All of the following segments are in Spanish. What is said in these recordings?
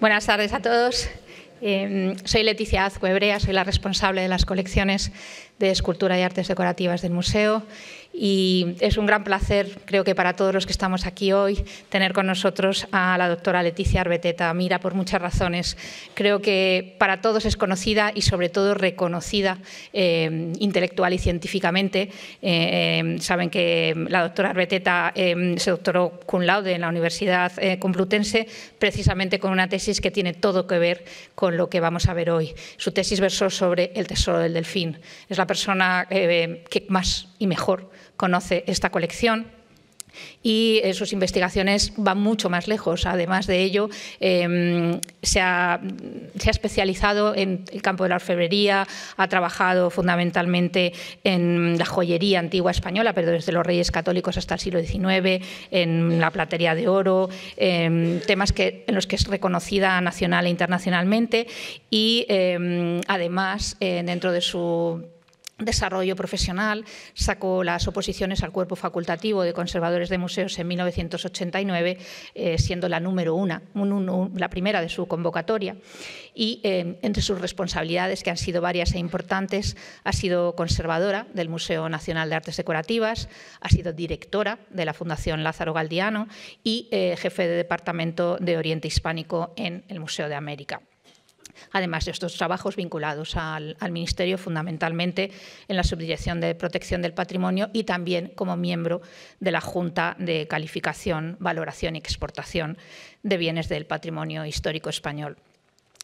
Buenas tardes a todos. Eh, soy Leticia Azcuebrea, soy la responsable de las colecciones de escultura y artes decorativas del museo y es un gran placer, creo que para todos los que estamos aquí hoy, tener con nosotros a la doctora Leticia Arbeteta. Mira, por muchas razones, creo que para todos es conocida y sobre todo reconocida eh, intelectual y científicamente. Eh, eh, saben que la doctora Arbeteta se doctoró cum laude en la Universidad Complutense, precisamente con una tesis que tiene todo que ver con lo que vamos a ver hoy. Su tesis versó sobre el tesoro del delfín. Es la persona que más y mejor conoce esta colección y eh, sus investigaciones van mucho más lejos. Además de ello, em, se, ha, especializado en el campo de la orfebrería, ha trabajado fundamentalmente en la joyería antigua española, pero desde los reyes católicos hasta el siglo XIX, en la platería de oro, em, temas que, en los que es reconocida nacional e internacionalmente. Y em, además, eh, dentro de su desarrollo profesional, sacó las oposiciones al cuerpo facultativo de conservadores de museos en 1989, eh, siendo la número una, la primera de su convocatoria. Y eh, entre sus responsabilidades, que han sido varias e importantes, ha sido conservadora del Museo Nacional de Artes Decorativas, ha sido directora de la Fundación Lázaro Galdiano y eh, jefe de Departamento de Oriente Hispánico en el Museo de América además de estos trabajos vinculados al, Ministerio, fundamentalmente en la Subdirección de Protección del Patrimonio y también como miembro de la Junta de Calificación, Valoración y Exportación de Bienes del Patrimonio Histórico Español.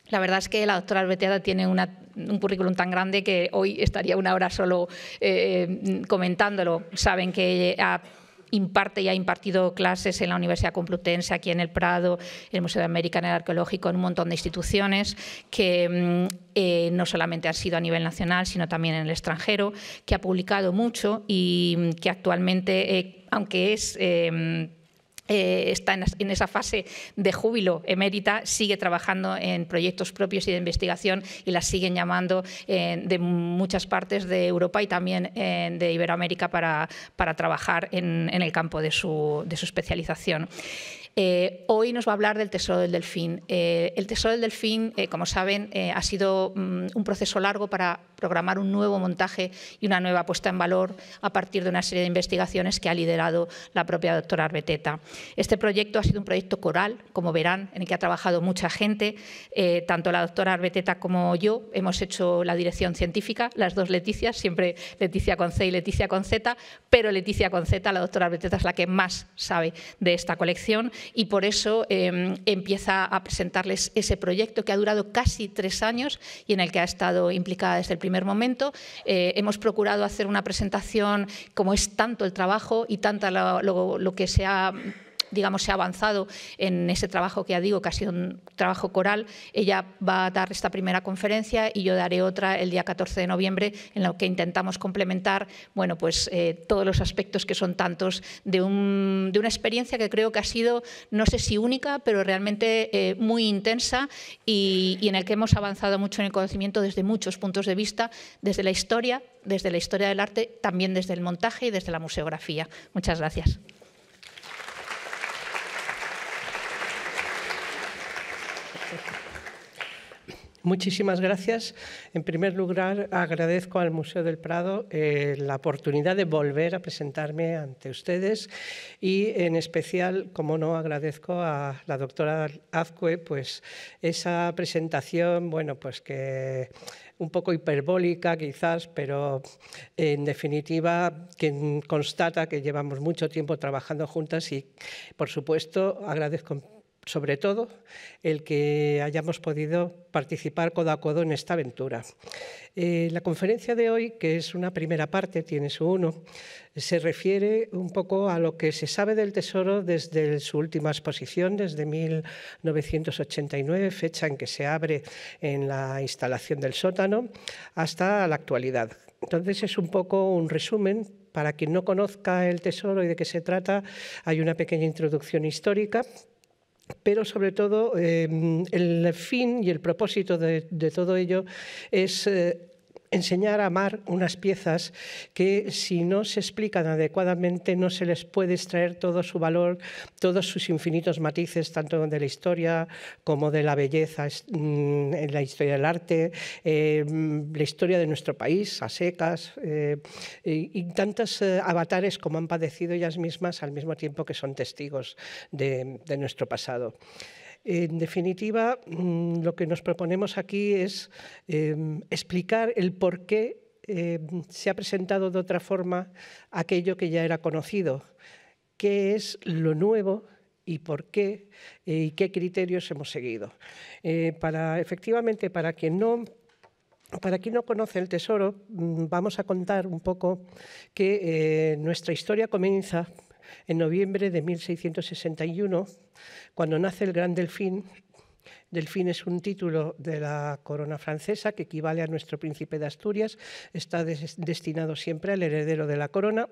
La verdad es que la doctora Albeteada tiene un currículum tan grande que hoy estaría una hora solo eh, eh, comentándolo. Saben que ha imparte y ha impartido clases en la Universidad Complutense, aquí en el Prado, el Museo de América, en el Arqueológico, en un montón de instituciones que mm, eh, no solamente ha sido a nivel nacional, sino también en el extranjero, que ha publicado mucho y mm, que actualmente, eh, aunque es... Eh, eh, está en, esa fase de júbilo emérita, sigue trabajando en proyectos propios y de investigación y la siguen llamando eh, de muchas partes de Europa y también eh, de Iberoamérica para, para trabajar en, el campo de su, de su especialización. Eh, hoy nos va a hablar del Tesoro del Delfín. Eh, el Tesoro del Delfín, eh, como saben, ha sido mm, un proceso largo para programar un nuevo montaje y una nueva puesta en valor a partir de una serie de investigaciones que ha liderado la propia doctora Arbeteta. Este proyecto ha sido un proyecto coral, como verán, en el que ha trabajado mucha gente. tanto la doctora Arbeteta como yo hemos hecho la dirección científica, las dos Leticias, siempre Leticia con C y Leticia con Z, pero Leticia con Z, la doctora Arbeteta, es la que más sabe de esta colección y por eso em, empieza a presentarles ese proyecto que ha durado casi tres años y en el que ha estado implicada desde el primer momento. Eh, hemos procurado hacer una presentación, como es tanto el trabajo y tanto lo, lo que se ha digamos, se ha avanzado en ese trabajo que ya digo, que ha sido un trabajo coral. Ella va a dar esta primera conferencia y yo daré otra el día 14 de noviembre, en la que intentamos complementar bueno, pues, eh, todos los aspectos que son tantos de, una experiencia que creo que ha sido, no sé si única, pero realmente eh, muy intensa y, y en el que hemos avanzado mucho en el conocimiento desde muchos puntos de vista, desde la historia, desde la historia del arte, también desde el montaje y desde la museografía. Muchas gracias. Muchísimas gracias. En primer lugar, agradezco al Museo del Prado eh, la oportunidad de volver a presentarme ante ustedes y, en especial, como no, agradezco a la doctora Azcue pues, esa presentación, bueno, pues que un poco hiperbólica quizás, pero en definitiva que constata que llevamos mucho tiempo trabajando juntas y, por supuesto, agradezco sobre todo el que hayamos podido participar codo a codo en esta aventura. Eh, la conferencia de hoy, que es una primera parte, tiene su uno, se refiere un poco a lo que se sabe del Tesoro desde su última exposición, desde 1989, fecha en que se abre en la instalación del sótano, hasta la actualidad. Entonces es un poco un resumen para quien no conozca el tesoro y de qué se trata, hay una pequeña introducción histórica pero sobre todo em, el fin y el propósito de, todo ello es eh, enseñar a amar unas piezas que si no se explican adecuadamente no se les puede extraer todo su valor, todos sus infinitos matices, tanto de la historia como de la belleza mm, en la historia del arte, em, la historia de nuestro país a secas eh, y, tantos eh, avatares como han padecido ellas mismas al mismo tiempo que son testigos de nuestro pasado. En definitiva, mm, lo que nos proponemos aquí es em, explicar el por qué em, se ha presentado de otra forma aquello que ya era conocido, qué es lo nuevo y por qué eh, y qué criterios hemos seguido. Eh, para, efectivamente, para quien no para quien no conoce el tesoro, mm, vamos a contar un poco que eh, nuestra historia comienza en noviembre de 1661, cuando nace el Gran Delfín, Delfín es un título de la corona francesa que equivale a nuestro príncipe de Asturias. Está destinado siempre al heredero de la corona.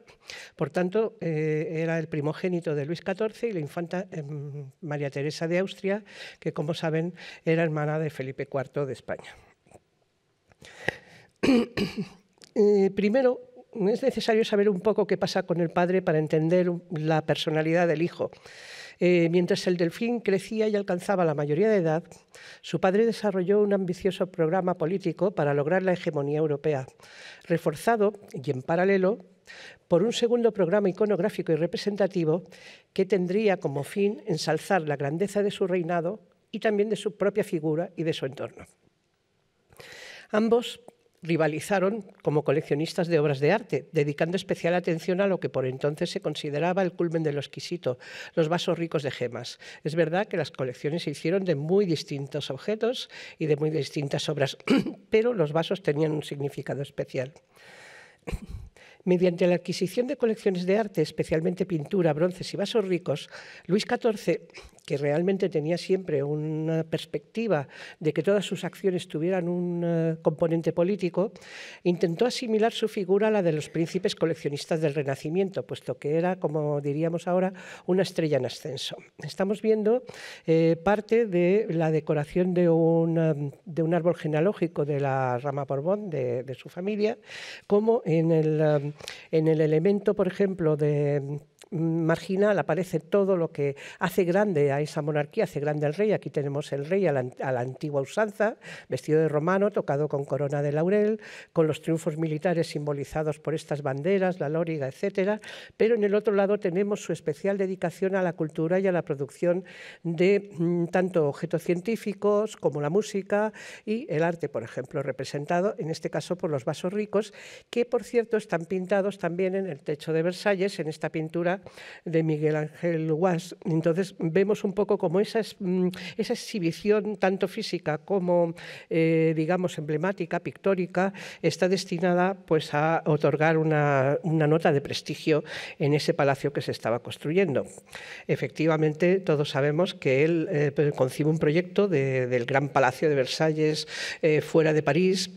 Por tanto, eh, era el primogénito de Luis XIV y la infanta em, María Teresa de Austria, que como saben era hermana de Felipe IV de España. Eh, primero, es necesario saber un poco qué pasa con el padre para entender la personalidad del hijo. Eh, mientras el delfín crecía y alcanzaba la mayoría de edad, su padre desarrolló un ambicioso programa político para lograr la hegemonía europea, reforzado y en paralelo por un segundo programa iconográfico y representativo que tendría como fin ensalzar la grandeza de su reinado y también de su propia figura y de su entorno. Ambos rivalizaron como coleccionistas de obras de arte, dedicando especial atención a lo que por entonces se consideraba el culmen de lo exquisito, los vasos ricos de gemas. Es verdad que las colecciones se hicieron de muy distintos objetos y de muy distintas obras, pero los vasos tenían un significado especial. Mediante la adquisición de colecciones de arte, especialmente pintura, bronces y vasos ricos, Luis XIV que realmente tenía siempre una perspectiva de que todas sus acciones tuvieran un eh, componente político, intentó asimilar su figura a la de los príncipes coleccionistas del Renacimiento, puesto que era, como diríamos ahora, una estrella en ascenso. Estamos viendo eh, parte de la decoración de, un de, un árbol genealógico de la rama Borbón, de, de su familia, como en el, eh, en el elemento, por ejemplo, de mm, marginal aparece todo lo que hace grande esa monarquía hace grande al rey. Aquí tenemos el rey a la, antigua usanza, vestido de romano, tocado con corona de laurel, con los triunfos militares simbolizados por estas banderas, la lóriga, etcétera, Pero en el otro lado tenemos su especial dedicación a la cultura y a la producción de mm, tanto objetos científicos como la música y el arte, por ejemplo, representado en este caso por los vasos ricos, que por cierto están pintados también en el techo de Versalles, en esta pintura de Miguel Ángel Guas. Entonces vemos un poco como esa, mm, esa exhibición, tanto física como, eh, digamos, emblemática, pictórica, está destinada pues, a otorgar una, nota de prestigio en ese palacio que se estaba construyendo. Efectivamente, todos sabemos que él eh, pues, concibe un proyecto del Gran Palacio de Versalles eh, fuera de París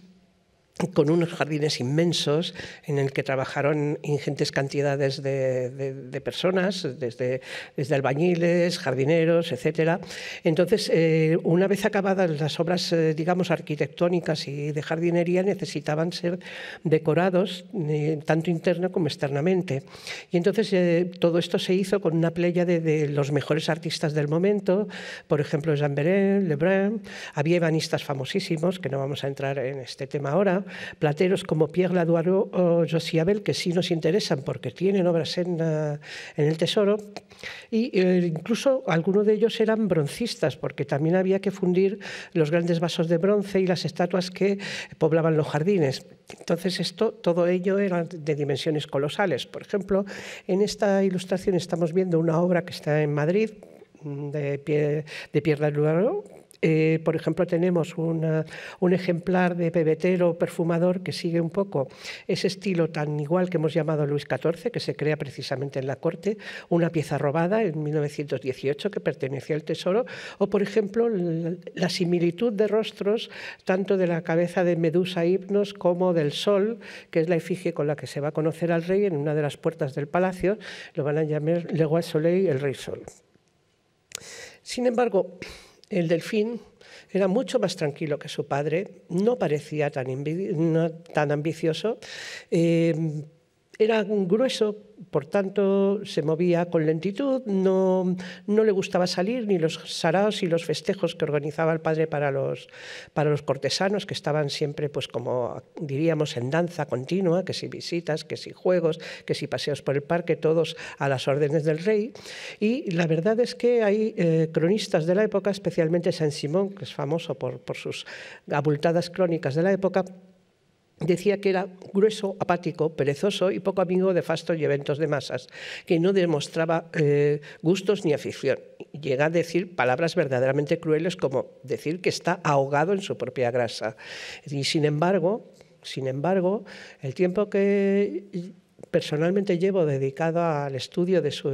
con unos jardines inmensos en el que trabajaron ingentes cantidades de, personas, desde, desde, albañiles, jardineros, etc. Entonces, eh, una vez acabadas las obras, eh, digamos, arquitectónicas y de jardinería, necesitaban ser decorados eh, tanto interna como externamente. Y entonces todo esto se hizo con una playa de, los mejores artistas del momento, por ejemplo, Jean Beret, Lebrun, había ebanistas famosísimos, que no vamos a entrar en este tema ahora, plateros como Pierre Laduaro o Josiabel, que sí nos interesan porque tienen obras en, eh, el Tesoro, y eh, incluso algunos de ellos eran broncistas, porque también había que fundir los grandes vasos de bronce y las estatuas que poblaban los jardines. Entonces, esto, todo ello era de dimensiones colosales. Por ejemplo, en esta ilustración estamos viendo una obra que está en Madrid, de, Pierre, de eh, por ejemplo, tenemos un ejemplar de pebetero perfumador que sigue un poco ese estilo tan igual que hemos llamado Luis XIV, que se crea precisamente en la corte, una pieza robada en 1918 que pertenecía al Tesoro, o por ejemplo, la, similitud de rostros tanto de la cabeza de Medusa Hipnos como del Sol, que es la efigie con la que se va a conocer al rey en una de las puertas del palacio, lo van a llamar Le Soleil, el Rey Sol. Sin embargo, el delfín era mucho más tranquilo que su padre, no parecía tan, tan ambicioso, eh, era grueso, por tanto se movía con lentitud, no, le gustaba salir ni los saraos y los festejos que organizaba el padre para los, para los cortesanos, que estaban siempre, pues como diríamos, en danza continua, que si visitas, que si juegos, que si paseos por el parque, todos a las órdenes del rey. Y la verdad es que hay eh, cronistas de la época, especialmente San Simón, que es famoso por sus abultadas crónicas de la época, Decía que era grueso, apático, perezoso y poco amigo de fastos y eventos de masas, que no demostraba eh, gustos ni afición. Llega a decir palabras verdaderamente crueles como decir que está ahogado en su propia grasa. Y sin embargo, sin embargo, el tiempo que personalmente llevo dedicado al estudio de su,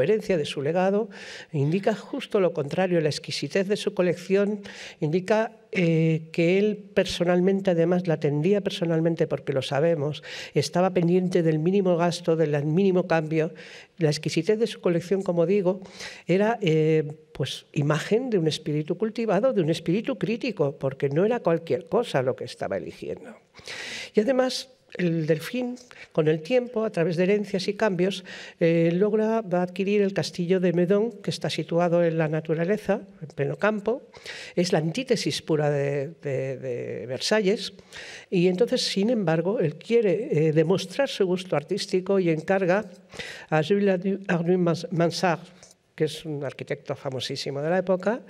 herencia, de su legado, indica justo lo contrario. La exquisitez de su colección indica eh, que él personalmente, además, la atendía personalmente porque lo sabemos, estaba pendiente del mínimo gasto, del mínimo cambio. La exquisitez de su colección, como digo, era... Eh, pues imagen de un espíritu cultivado, de un espíritu crítico, porque no era cualquier cosa lo que estaba eligiendo. Y además el delfín, con el tiempo, a través de herencias y cambios, eh, logra va a adquirir el castillo de Medón, que está situado en la naturaleza, en pleno campo. Es la antítesis pura de, Versalles. Y entonces, sin embargo, él quiere eh, demostrar su gusto artístico y encarga a Jules Mansart, que es un arquitecto famosísimo de la época,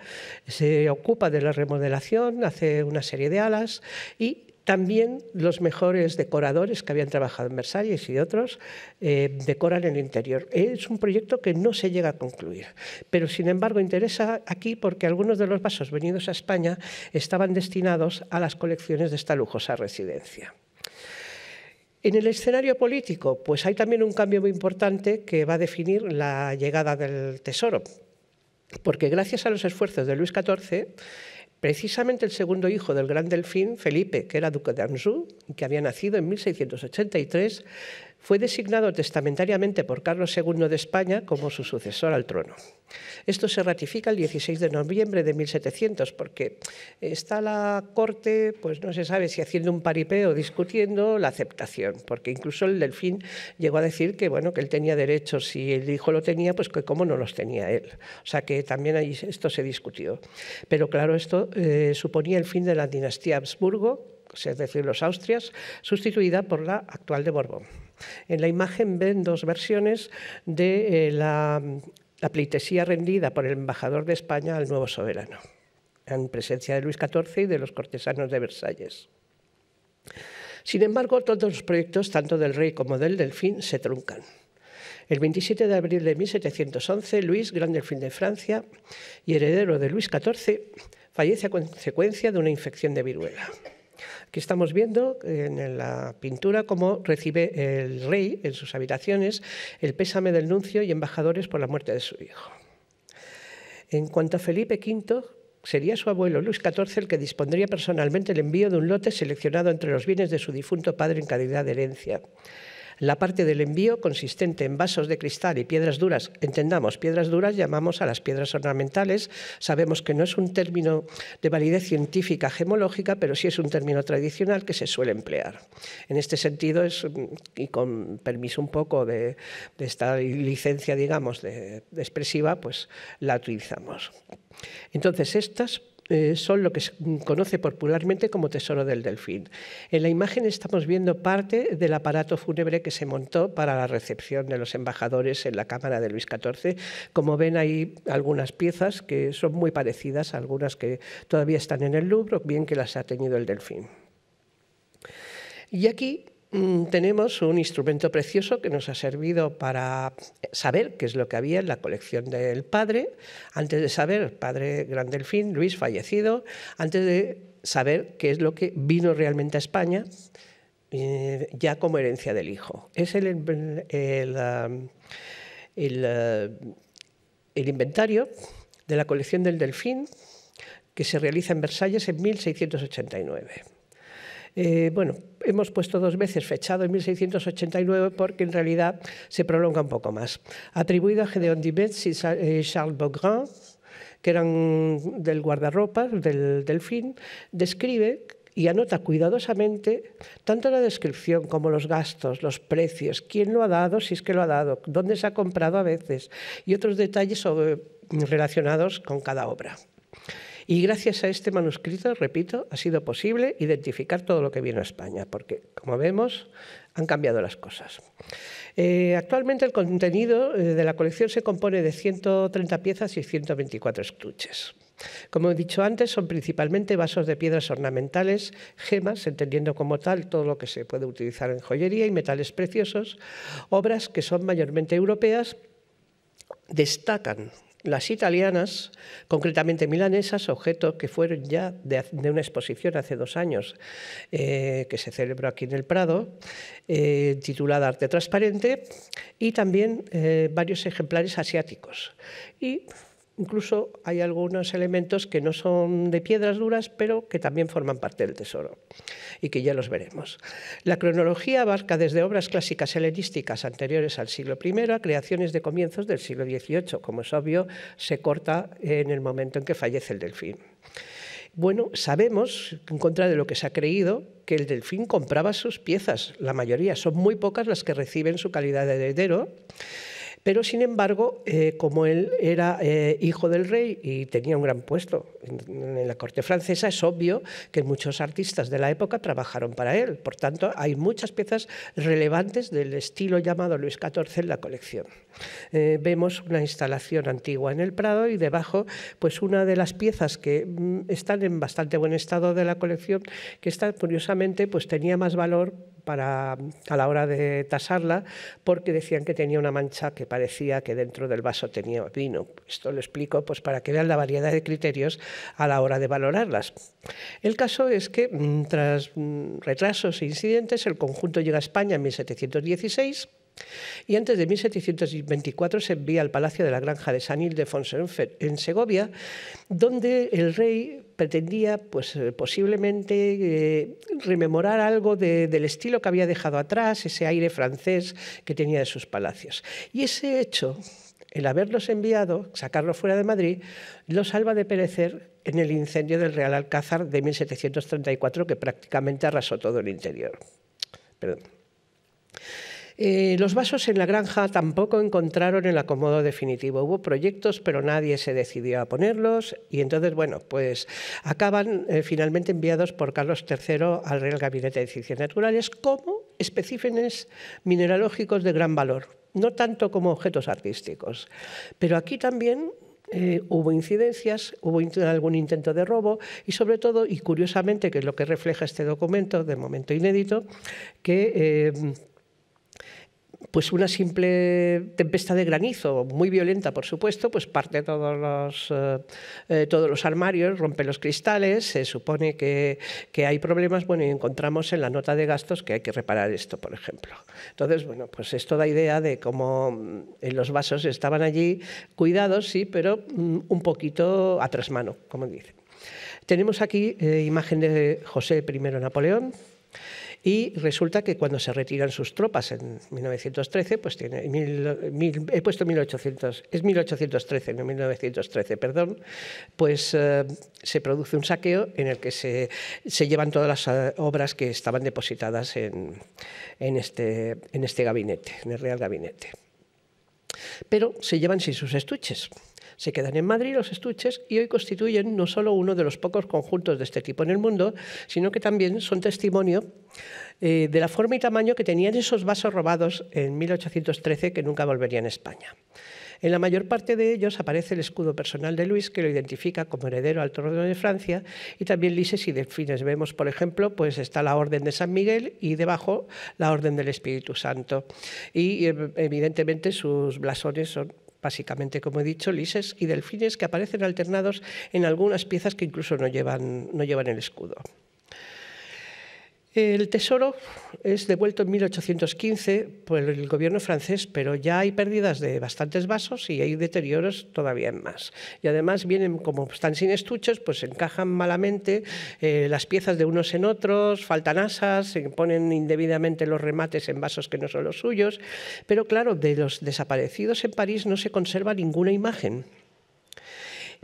se ocupa de la remodelación, hace una serie de alas y también los mejores decoradores que habían trabajado en Versalles y otros eh, decoran el interior. Es un proyecto que no se llega a concluir, pero sin embargo interesa aquí porque algunos de los vasos venidos a España estaban destinados a las colecciones de esta lujosa residencia. En el escenario político, pues hay también un cambio muy importante que va a definir la llegada del tesoro, porque gracias a los esfuerzos de Luis XIV, Precisamente el segundo hijo del gran delfín, Felipe, que era duque de Anjou, y que había nacido en 1683, fue designado testamentariamente por Carlos II de España como su sucesor al trono. Esto se ratifica el 16 de noviembre de 1700 porque está la corte, pues no se sabe si haciendo un paripeo o discutiendo la aceptación, porque incluso el delfín llegó a decir que bueno, que él tenía derechos, y el hijo lo tenía, pues que cómo no los tenía él. O sea que también ahí esto se discutió. Pero claro, esto eh, suponía el fin de la dinastía Habsburgo, es decir, los Austrias, sustituida por la actual de Borbón. En la imagen ven dos versiones de eh, la, la pleitesía rendida por el embajador de España al nuevo soberano, en presencia de Luis XIV y de los cortesanos de Versalles. Sin embargo, todos los proyectos, tanto del rey como del delfín, se truncan. El 27 de abril de 1711, Luis, gran delfín de Francia y heredero de Luis XIV, fallece a consecuencia de una infección de viruela. Que estamos viendo en la pintura cómo recibe el rey en sus habitaciones el pésame del nuncio y embajadores por la muerte de su hijo. En cuanto a Felipe V, sería su abuelo Luis XIV el que dispondría personalmente el envío de un lote seleccionado entre los bienes de su difunto padre en calidad de herencia. La parte del envío, consistente en vasos de cristal y piedras duras, entendamos, piedras duras llamamos a las piedras ornamentales, sabemos que no es un término de validez científica gemológica, pero sí es un término tradicional que se suele emplear. En este sentido, y con permiso un poco de, esta licencia, digamos, expresiva, pues la utilizamos. Entonces, estas eh, son lo que se conoce popularmente como Tesoro del Delfín. En la imagen estamos viendo parte del aparato fúnebre que se montó para la recepción de los embajadores en la Cámara de Luis XIV. Como ven, hay algunas piezas que son muy parecidas a algunas que todavía están en el Louvre, bien que las ha tenido el Delfín. Y aquí Mm, tenemos un instrumento precioso que nos ha servido para saber qué es lo que había en la colección del padre, antes de saber, padre Gran Delfín, Luis fallecido, antes de saber qué es lo que vino realmente a España eh, ya como herencia del hijo. Es el, um, uh, el inventario de la colección del Delfín que se realiza en Versalles en 1689. Eh, bueno, hemos puesto dos veces fechado en 1689 porque en realidad se prolonga un poco más. Atribuido a Gedeon Dibetz y eh, Charles Beaugrand, que eran del guardarropa del delfín, describe y anota cuidadosamente tanto la descripción como los gastos, los precios, quién lo ha dado, si es que lo ha dado, dónde se ha comprado a veces y otros detalles relacionados con cada obra. Y gracias a este manuscrito, repito, ha sido posible identificar todo lo que viene a España, porque, como vemos, han cambiado las cosas. Eh, actualmente el contenido eh, de la colección se compone de 130 piezas y 124 estuches. Como he dicho antes, son principalmente vasos de piedras ornamentales, gemas, entendiendo como tal todo lo que se puede utilizar en joyería y metales preciosos, obras que son mayormente europeas, destacan las italianas, concretamente milanesas, objeto que fueron ya de, una exposición hace dos años eh, que se celebró aquí en el Prado, eh, titulada Arte Transparente, y también eh, varios ejemplares asiáticos. Y Incluso hay algunos elementos que no son de piedras duras, pero que también forman parte del tesoro y que ya los veremos. La cronología abarca desde obras clásicas helenísticas anteriores al siglo I a creaciones de comienzos del siglo XVIII. Como es obvio, se corta en el momento en que fallece el delfín. Bueno, sabemos, en contra de lo que se ha creído, que el delfín compraba sus piezas. La mayoría, son muy pocas las que reciben su calidad de heredero. Pero sin embargo, eh, como él era eh, hijo del rey y tenía un gran puesto en, en, la corte francesa, es obvio que muchos artistas de la época trabajaron para él. Por tanto, hay muchas piezas relevantes del estilo llamado Luis XIV en la colección. Eh, vemos una instalación antigua en el Prado y debajo, pues una de las piezas que mm, están en bastante buen estado de la colección, que está curiosamente, pues tenía más valor para, a la hora de tasarla, porque decían que tenía una mancha que parecía que dentro del vaso tenía vino. Esto lo explico pues, para que vean la variedad de criterios a la hora de valorarlas. El caso es que, mm, tras mm, retrasos e incidentes, el conjunto llega a España en 1716 y antes de 1724 se envía al palacio de la granja de San Ildefonso en Segovia, donde el rey pretendía pues, eh, posiblemente eh, rememorar algo del estilo que había dejado atrás, ese aire francés que tenía de sus palacios. Y ese hecho, el haberlos enviado, sacarlos fuera de Madrid, lo salva de perecer en el incendio del Real Alcázar de 1734, que prácticamente arrasó todo el interior. Perdón. Eh, los vasos en la granja tampoco encontraron el acomodo definitivo. Hubo proyectos, pero nadie se decidió a ponerlos y entonces, bueno, pues acaban eh, finalmente enviados por Carlos III al Real Gabinete de Ciencias Naturales como especímenes mineralógicos de gran valor, no tanto como objetos artísticos. Pero aquí también eh, hubo incidencias, hubo algún intento de robo y sobre todo, y curiosamente, que es lo que refleja este documento, de momento inédito, que pues una simple tempestad de granizo, muy violenta por supuesto, pues parte todos los, eh, eh, todos los armarios, rompe los cristales, se supone que, hay problemas, bueno, y encontramos en la nota de gastos que hay que reparar esto, por ejemplo. Entonces, bueno, pues esto da idea de cómo mm, en los vasos estaban allí cuidados, sí, pero mm, un poquito a tras mano, como dicen. Tenemos aquí eh, imagen de José I Napoleón. Y resulta que cuando se retiran sus tropas en 1913, pues tiene, he puesto 1813, no 1913, perdón, pues eh, se produce un saqueo en el que se, llevan todas las eh, obras que estaban depositadas en, este, en este gabinete, en el Real Gabinete. Pero se llevan sin sus estuches. Se quedan en Madrid los estuches y hoy constituyen no solo uno de los pocos conjuntos de este tipo en el mundo, sino que también son testimonio eh, de la forma y tamaño que tenían esos vasos robados en 1813 que nunca volverían a España. En la mayor parte de ellos aparece el escudo personal de Luis, que lo identifica como heredero al trono de Francia, y también lises y delfines. Vemos, por ejemplo, pues está la Orden de San Miguel y debajo la Orden del Espíritu Santo. Y eh, evidentemente sus blasones son básicamente, como he dicho, lises y delfines que aparecen alternados en algunas piezas que incluso no llevan, no llevan el escudo. El tesoro es devuelto en 1815 por el gobierno francés, pero ya hay pérdidas de bastantes vasos y hay deterioros todavía más. Y además vienen, como están sin estuches, pues encajan malamente eh, las piezas de unos en otros, faltan asas, se ponen indebidamente los remates en vasos que no son los suyos. Pero claro, de los desaparecidos en París no se conserva ninguna imagen.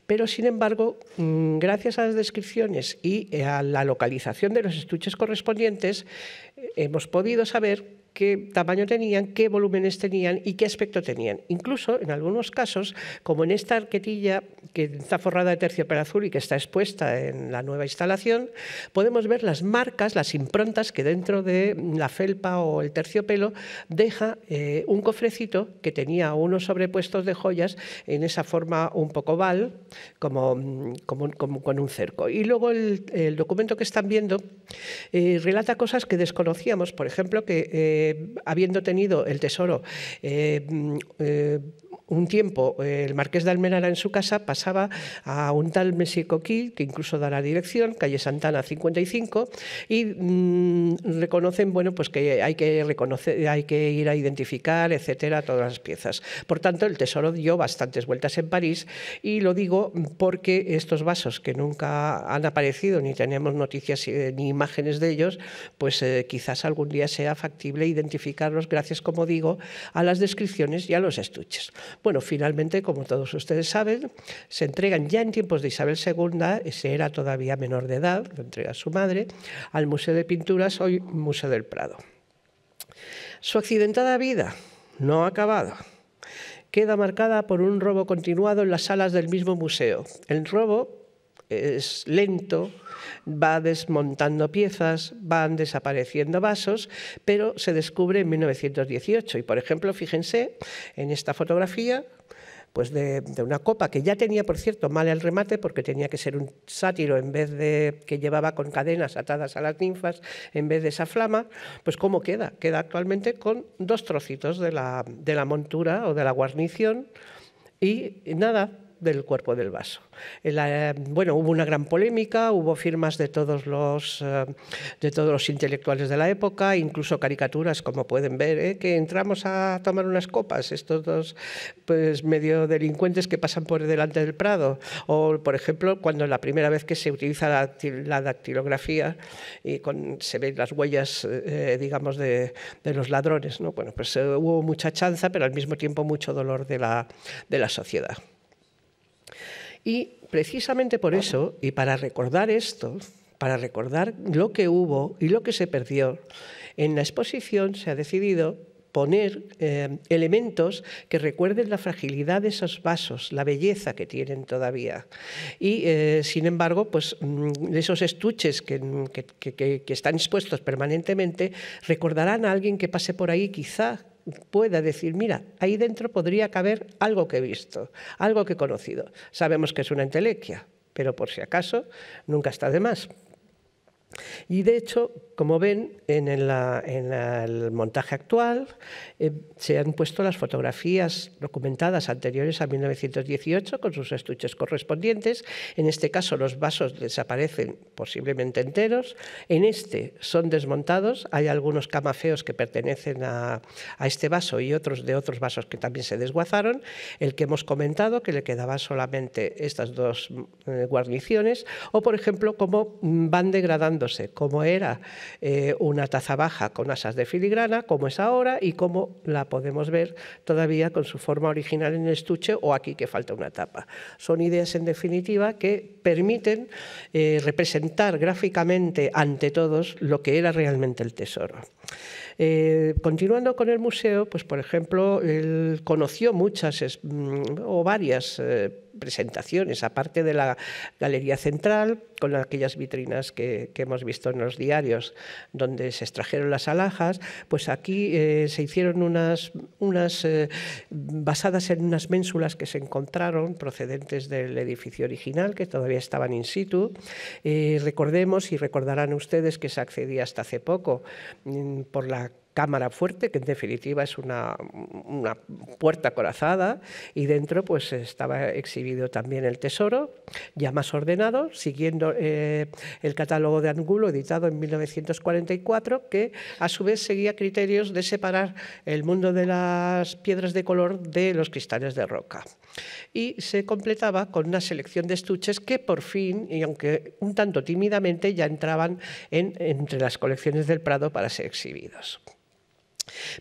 Pero, sin embargo, mm, gracias a las descripciones y eh, a la localización de los estuches correspondientes, eh, hemos podido saber qué tamaño tenían, qué volúmenes tenían y qué aspecto tenían. Incluso en algunos casos, como en esta arquetilla que está forrada de terciopelo azul y que está expuesta en la nueva instalación, podemos ver las marcas, las improntas que dentro de la felpa o el terciopelo deja eh, un cofrecito que tenía unos sobrepuestos de joyas en esa forma un poco oval, como, con un cerco. Y luego el, documento que están viendo eh, relata cosas que desconocíamos, por ejemplo, que eh, eh, habiendo tenido el Tesoro eh, mm, eh, un tiempo eh, el marqués de Almenara en su casa pasaba a un tal Messi Coquille, que incluso da la dirección, calle Santana 55, y mm, reconocen bueno, pues que hay que, reconocer, hay que ir a identificar, etcétera, todas las piezas. Por tanto, el tesoro dio bastantes vueltas en París y lo digo porque estos vasos que nunca han aparecido ni tenemos noticias eh, ni imágenes de ellos, pues eh, quizás algún día sea factible identificarlos gracias, como digo, a las descripciones y a los estuches. Bueno, finalmente, como todos ustedes saben, se entregan ya en tiempos de Isabel II, ese era todavía menor de edad, lo entrega su madre, al Museo de Pinturas, hoy Museo del Prado. Su accidentada vida no acabada, queda marcada por un robo continuado en las salas del mismo museo. El robo es lento, va desmontando piezas, van desapareciendo vasos, pero se descubre en 1918. Y, por ejemplo, fíjense en esta fotografía pues de, una copa que ya tenía, por cierto, mal el remate porque tenía que ser un sátiro en vez de que llevaba con cadenas atadas a las ninfas en vez de esa flama, pues cómo queda, queda actualmente con dos trocitos de la montura o de la guarnición y nada, del cuerpo del vaso. Eh, bueno, hubo una gran polémica, hubo firmas de todos, los, eh, de todos los intelectuales de la época, incluso caricaturas, como pueden ver, eh, que entramos a tomar unas copas, estos dos pues, medio delincuentes que pasan por delante del Prado. O, por ejemplo, cuando la primera vez que se utiliza la, dactilografía y con, se ven las huellas, digamos, de, los ladrones. Bueno, pues hubo mucha chanza, pero al mismo tiempo mucho dolor de la sociedad. Y precisamente por eso, y para recordar esto, para recordar lo que hubo y lo que se perdió, en la exposición se ha decidido poner eh, elementos que recuerden la fragilidad de esos vasos, la belleza que tienen todavía. Y, eh, sin embargo, pues, mm, esos estuches que, que, están expuestos permanentemente recordarán a alguien que pase por ahí, quizá pueda decir, mira, ahí dentro podría caber algo que he visto, algo que he conocido. Sabemos que es una entelequia, pero por si acaso nunca está de más. Y de hecho, como ven, en, el montaje actual eh, se han puesto las fotografías documentadas anteriores a 1918 con sus estuches correspondientes. En este caso los vasos desaparecen posiblemente enteros. En este son desmontados. Hay algunos camafeos que pertenecen a, este vaso y otros de otros vasos que también se desguazaron. El que hemos comentado, que le quedaban solamente estas dos mm, guarniciones. O, por ejemplo, cómo van degradando cómo era eh, una taza baja con asas de filigrana, cómo es ahora y cómo la podemos ver todavía con su forma original en el estuche o aquí que falta una tapa. Son ideas en definitiva que permiten eh, representar gráficamente ante todos lo que era realmente el tesoro. Eh, continuando con el museo, pues por ejemplo, él conoció muchas mm, o varias eh, presentaciones, aparte de la Galería Central, con aquellas vitrinas que, hemos visto en los diarios donde se extrajeron las alhajas, pues aquí eh, se hicieron unas, unas eh, basadas en unas ménsulas que se encontraron procedentes del edificio original, que todavía estaban in situ. Eh, recordemos y recordarán ustedes que se accedía hasta hace poco mm, por la cámara fuerte, que en definitiva es una, puerta corazada, y dentro pues estaba exhibido también el tesoro, ya más ordenado, siguiendo eh, el catálogo de Angulo editado en 1944, que a su vez seguía criterios de separar el mundo de las piedras de color de los cristales de roca. Y se completaba con una selección de estuches que por fin, y aunque un tanto tímidamente, ya entraban entre las colecciones del Prado para ser exhibidos.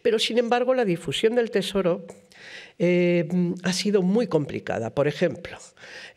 Pero, sin embargo, la difusión del tesoro eh, ha sido muy complicada. Por ejemplo,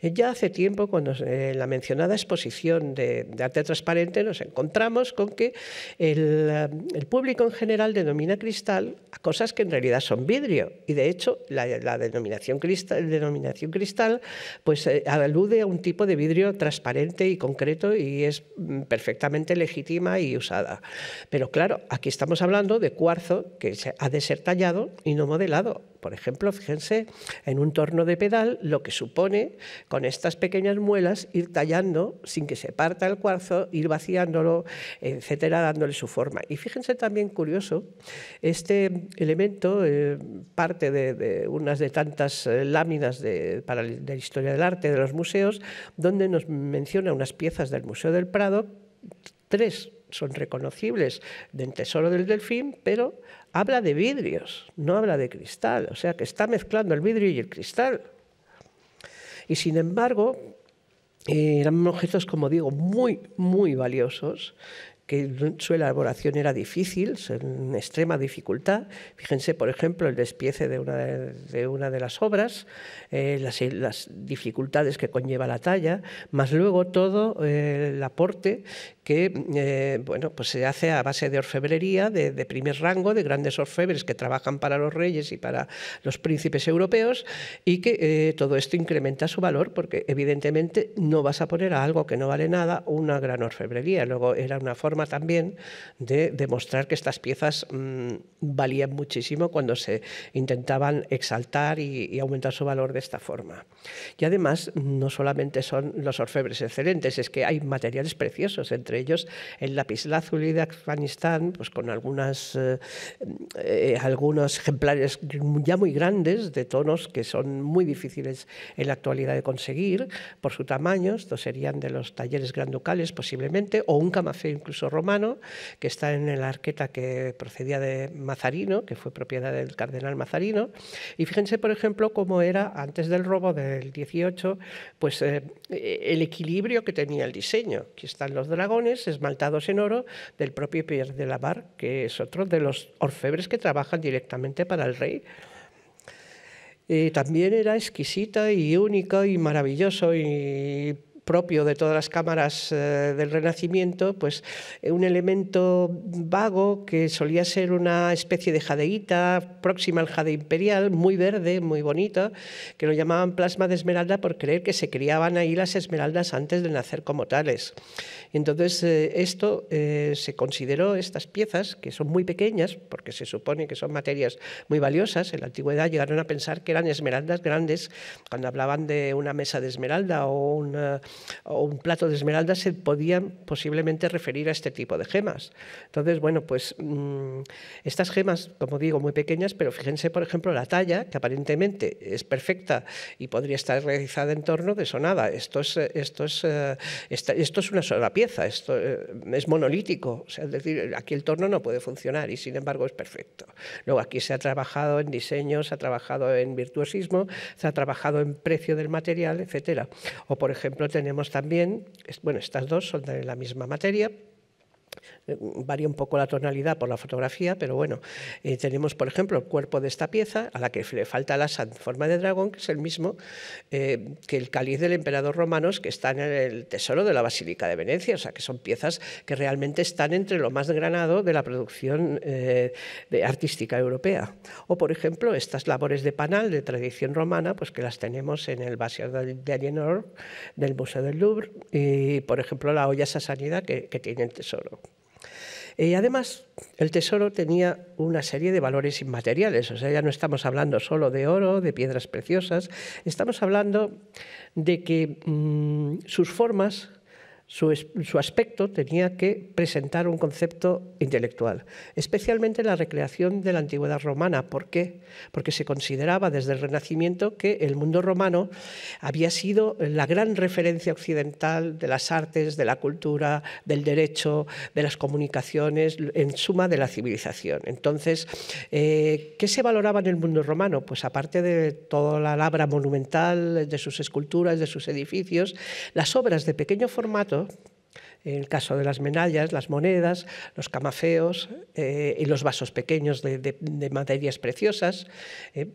eh, ya hace tiempo, cuando en eh, la mencionada exposición de, arte transparente, nos encontramos con que eh, el, público en general denomina cristal a cosas que en realidad son vidrio. Y de hecho, la, denominación, cristal, denominación cristal pues, alude a un tipo de vidrio transparente y concreto y es mm, perfectamente legítima y usada. Pero claro, aquí estamos hablando de cuarzo que ha de ser tallado y no modelado. Por ejemplo, fíjense en un torno de pedal lo que supone con estas pequeñas muelas ir tallando sin que se parta el cuarzo, ir vaciándolo, etcétera, dándole su forma. Y fíjense también curioso, este elemento eh, parte de, unas de tantas eh, láminas de, la historia del arte de los museos, donde nos menciona unas piezas del Museo del Prado, tres son reconocibles del tesoro del delfín, pero habla de vidrios, no habla de cristal, o sea que está mezclando el vidrio y el cristal. Y sin embargo, eh, eran objetos, como digo, muy, muy valiosos que su elaboración era difícil, en extrema dificultad. Fíjense, por ejemplo, el despiece de una de, las obras, eh, las, dificultades que conlleva la talla, más luego todo eh, el aporte que eh, bueno, pues se hace a base de orfebrería, de, de, primer rango, de grandes orfebres que trabajan para los reyes y para los príncipes europeos, y que todo esto incrementa su valor, porque evidentemente no vas a poner a algo que no vale nada una gran orfebrería. Luego era una forma también de demostrar que estas piezas mm, valían muchísimo cuando se intentaban exaltar y, aumentar su valor de esta forma. Y además, no solamente son los orfebres excelentes, es que hay materiales preciosos, entre ellos el lápiz lapislázuli de Afganistán, pues con algunas, eh, eh, algunos ejemplares ya muy grandes, de tonos que son muy difíciles en la actualidad de conseguir por su tamaño, estos serían de los talleres granducales posiblemente, o un camafeo incluso romano, que está en la arqueta que procedía de Mazarino, que fue propiedad del cardenal Mazarino. Y fíjense, por ejemplo, cómo era antes del robo del 18, pues eh, el equilibrio que tenía el diseño. Aquí están los dragones esmaltados en oro del propio Pierre de la que es otro de los orfebres que trabajan directamente para el rey. Eh, también era exquisita y única y maravilloso y propio de todas las cámaras eh, del Renacimiento, pues eh, un elemento vago que solía ser una especie de jadeíta próxima al jade imperial, muy verde, muy bonita, que lo llamaban plasma de esmeralda por creer que se criaban ahí las esmeraldas antes de nacer como tales. Entonces eh, esto se consideró, estas piezas, que son muy pequeñas, porque se supone que son materias muy valiosas, en la antigüedad llegaron a pensar que eran esmeraldas grandes, cuando hablaban de una mesa de esmeralda o una o un plato de esmeralda, se podían posiblemente referir a este tipo de gemas. Entonces, bueno, pues mm, estas gemas, como digo, muy pequeñas, pero fíjense, por ejemplo, la talla, que aparentemente es perfecta y podría estar realizada en torno de sonada. Esto es, esto es, eh, esto es una sola pieza, esto eh, es monolítico. sea, es decir, aquí el torno no puede funcionar y sin embargo es perfecto. Luego aquí se ha trabajado en diseño, se ha trabajado en virtuosismo, se ha trabajado en precio del material, etcétera. O por ejemplo, tenemos también, bueno, estas dos son de la misma materia, eh, varía un poco la tonalidad por la fotografía, pero bueno, eh, tenemos por ejemplo el cuerpo de esta pieza, a la que le falta la forma de dragón, que es el mismo eh, que el cáliz del emperador romanos que está en el tesoro de la Basílica de Venecia, o sea que son piezas que realmente están entre lo más granado de la producción de artística europea. O por ejemplo estas labores de panal de tradición romana, pues que las tenemos en el Basílica de Alienor del Museo del Louvre y por ejemplo la olla sasanida que tiene el tesoro además, el tesoro tenía una serie de valores inmateriales, o sea, ya no estamos hablando solo de oro, de piedras preciosas, estamos hablando de que mm, sus formas su, aspecto tenía que presentar un concepto intelectual, especialmente la recreación de la antigüedad romana. ¿Por qué? Porque se consideraba desde el Renacimiento que el mundo romano había sido la gran referencia occidental de las artes, de la cultura, del derecho, de las comunicaciones, en suma de la civilización. Entonces, eh, ¿qué se valoraba en el mundo romano? Pues aparte de toda la labra monumental, de sus esculturas, de sus edificios, las obras de pequeño formato en el caso de las menallas, las monedas, los camafeos eh, y los vasos pequeños de, materias preciosas, eh,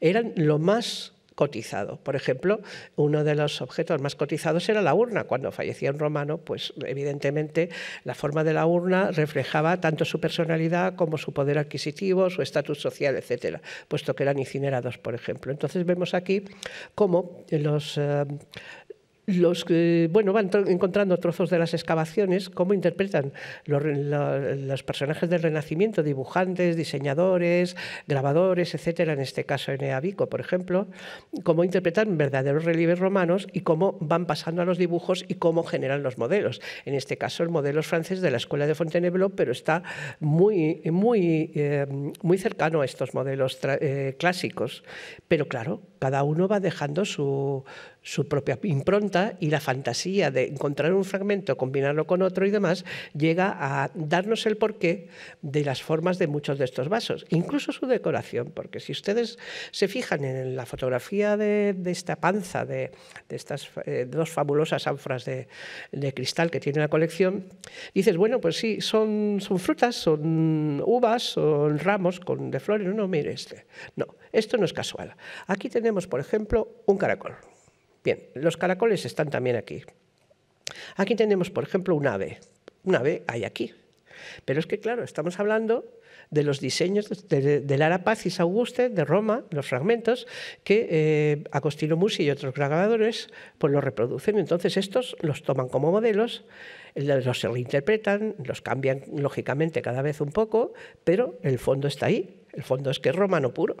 eran lo más cotizado. Por ejemplo, uno de los objetos más cotizados era la urna. Cuando fallecía un romano, pues evidentemente la forma de la urna reflejaba tanto su personalidad como su poder adquisitivo, su estatus social, etcétera, puesto que eran incinerados, por ejemplo. Entonces vemos aquí cómo los, eh, los que bueno, van encontrando trozos de las excavaciones, cómo interpretan los, personajes del Renacimiento, dibujantes, diseñadores, grabadores, etcétera, en este caso en Eabico, por ejemplo, cómo interpretan verdaderos relieves romanos y cómo van pasando a los dibujos y cómo generan los modelos. En este caso, el modelo francés de la Escuela de Fontainebleau, pero está muy, muy, eh, muy cercano a estos modelos eh, clásicos. Pero claro, cada uno va dejando su, su propia impronta y la fantasía de encontrar un fragmento, combinarlo con otro y demás, llega a darnos el porqué de las formas de muchos de estos vasos, incluso su decoración, porque si ustedes se fijan en la fotografía de, esta panza, de, estas eh, dos fabulosas ánforas de, cristal que tiene la colección, dices, bueno, pues sí, son, frutas, son uvas, son ramos con, de flores, no, mire este, no, esto no es casual. Aquí tenemos, por ejemplo, un caracol. Bien, los caracoles están también aquí. Aquí tenemos, por ejemplo, un ave. Un ave hay aquí. Pero es que, claro, estamos hablando de los diseños del de, Auguste de Roma, los fragmentos, que eh, Agostino Musi y otros grabadores pues, los reproducen. Entonces estos los toman como modelos, los reinterpretan, los cambian lógicamente cada vez un poco, pero el fondo está ahí. El fondo es que es romano puro.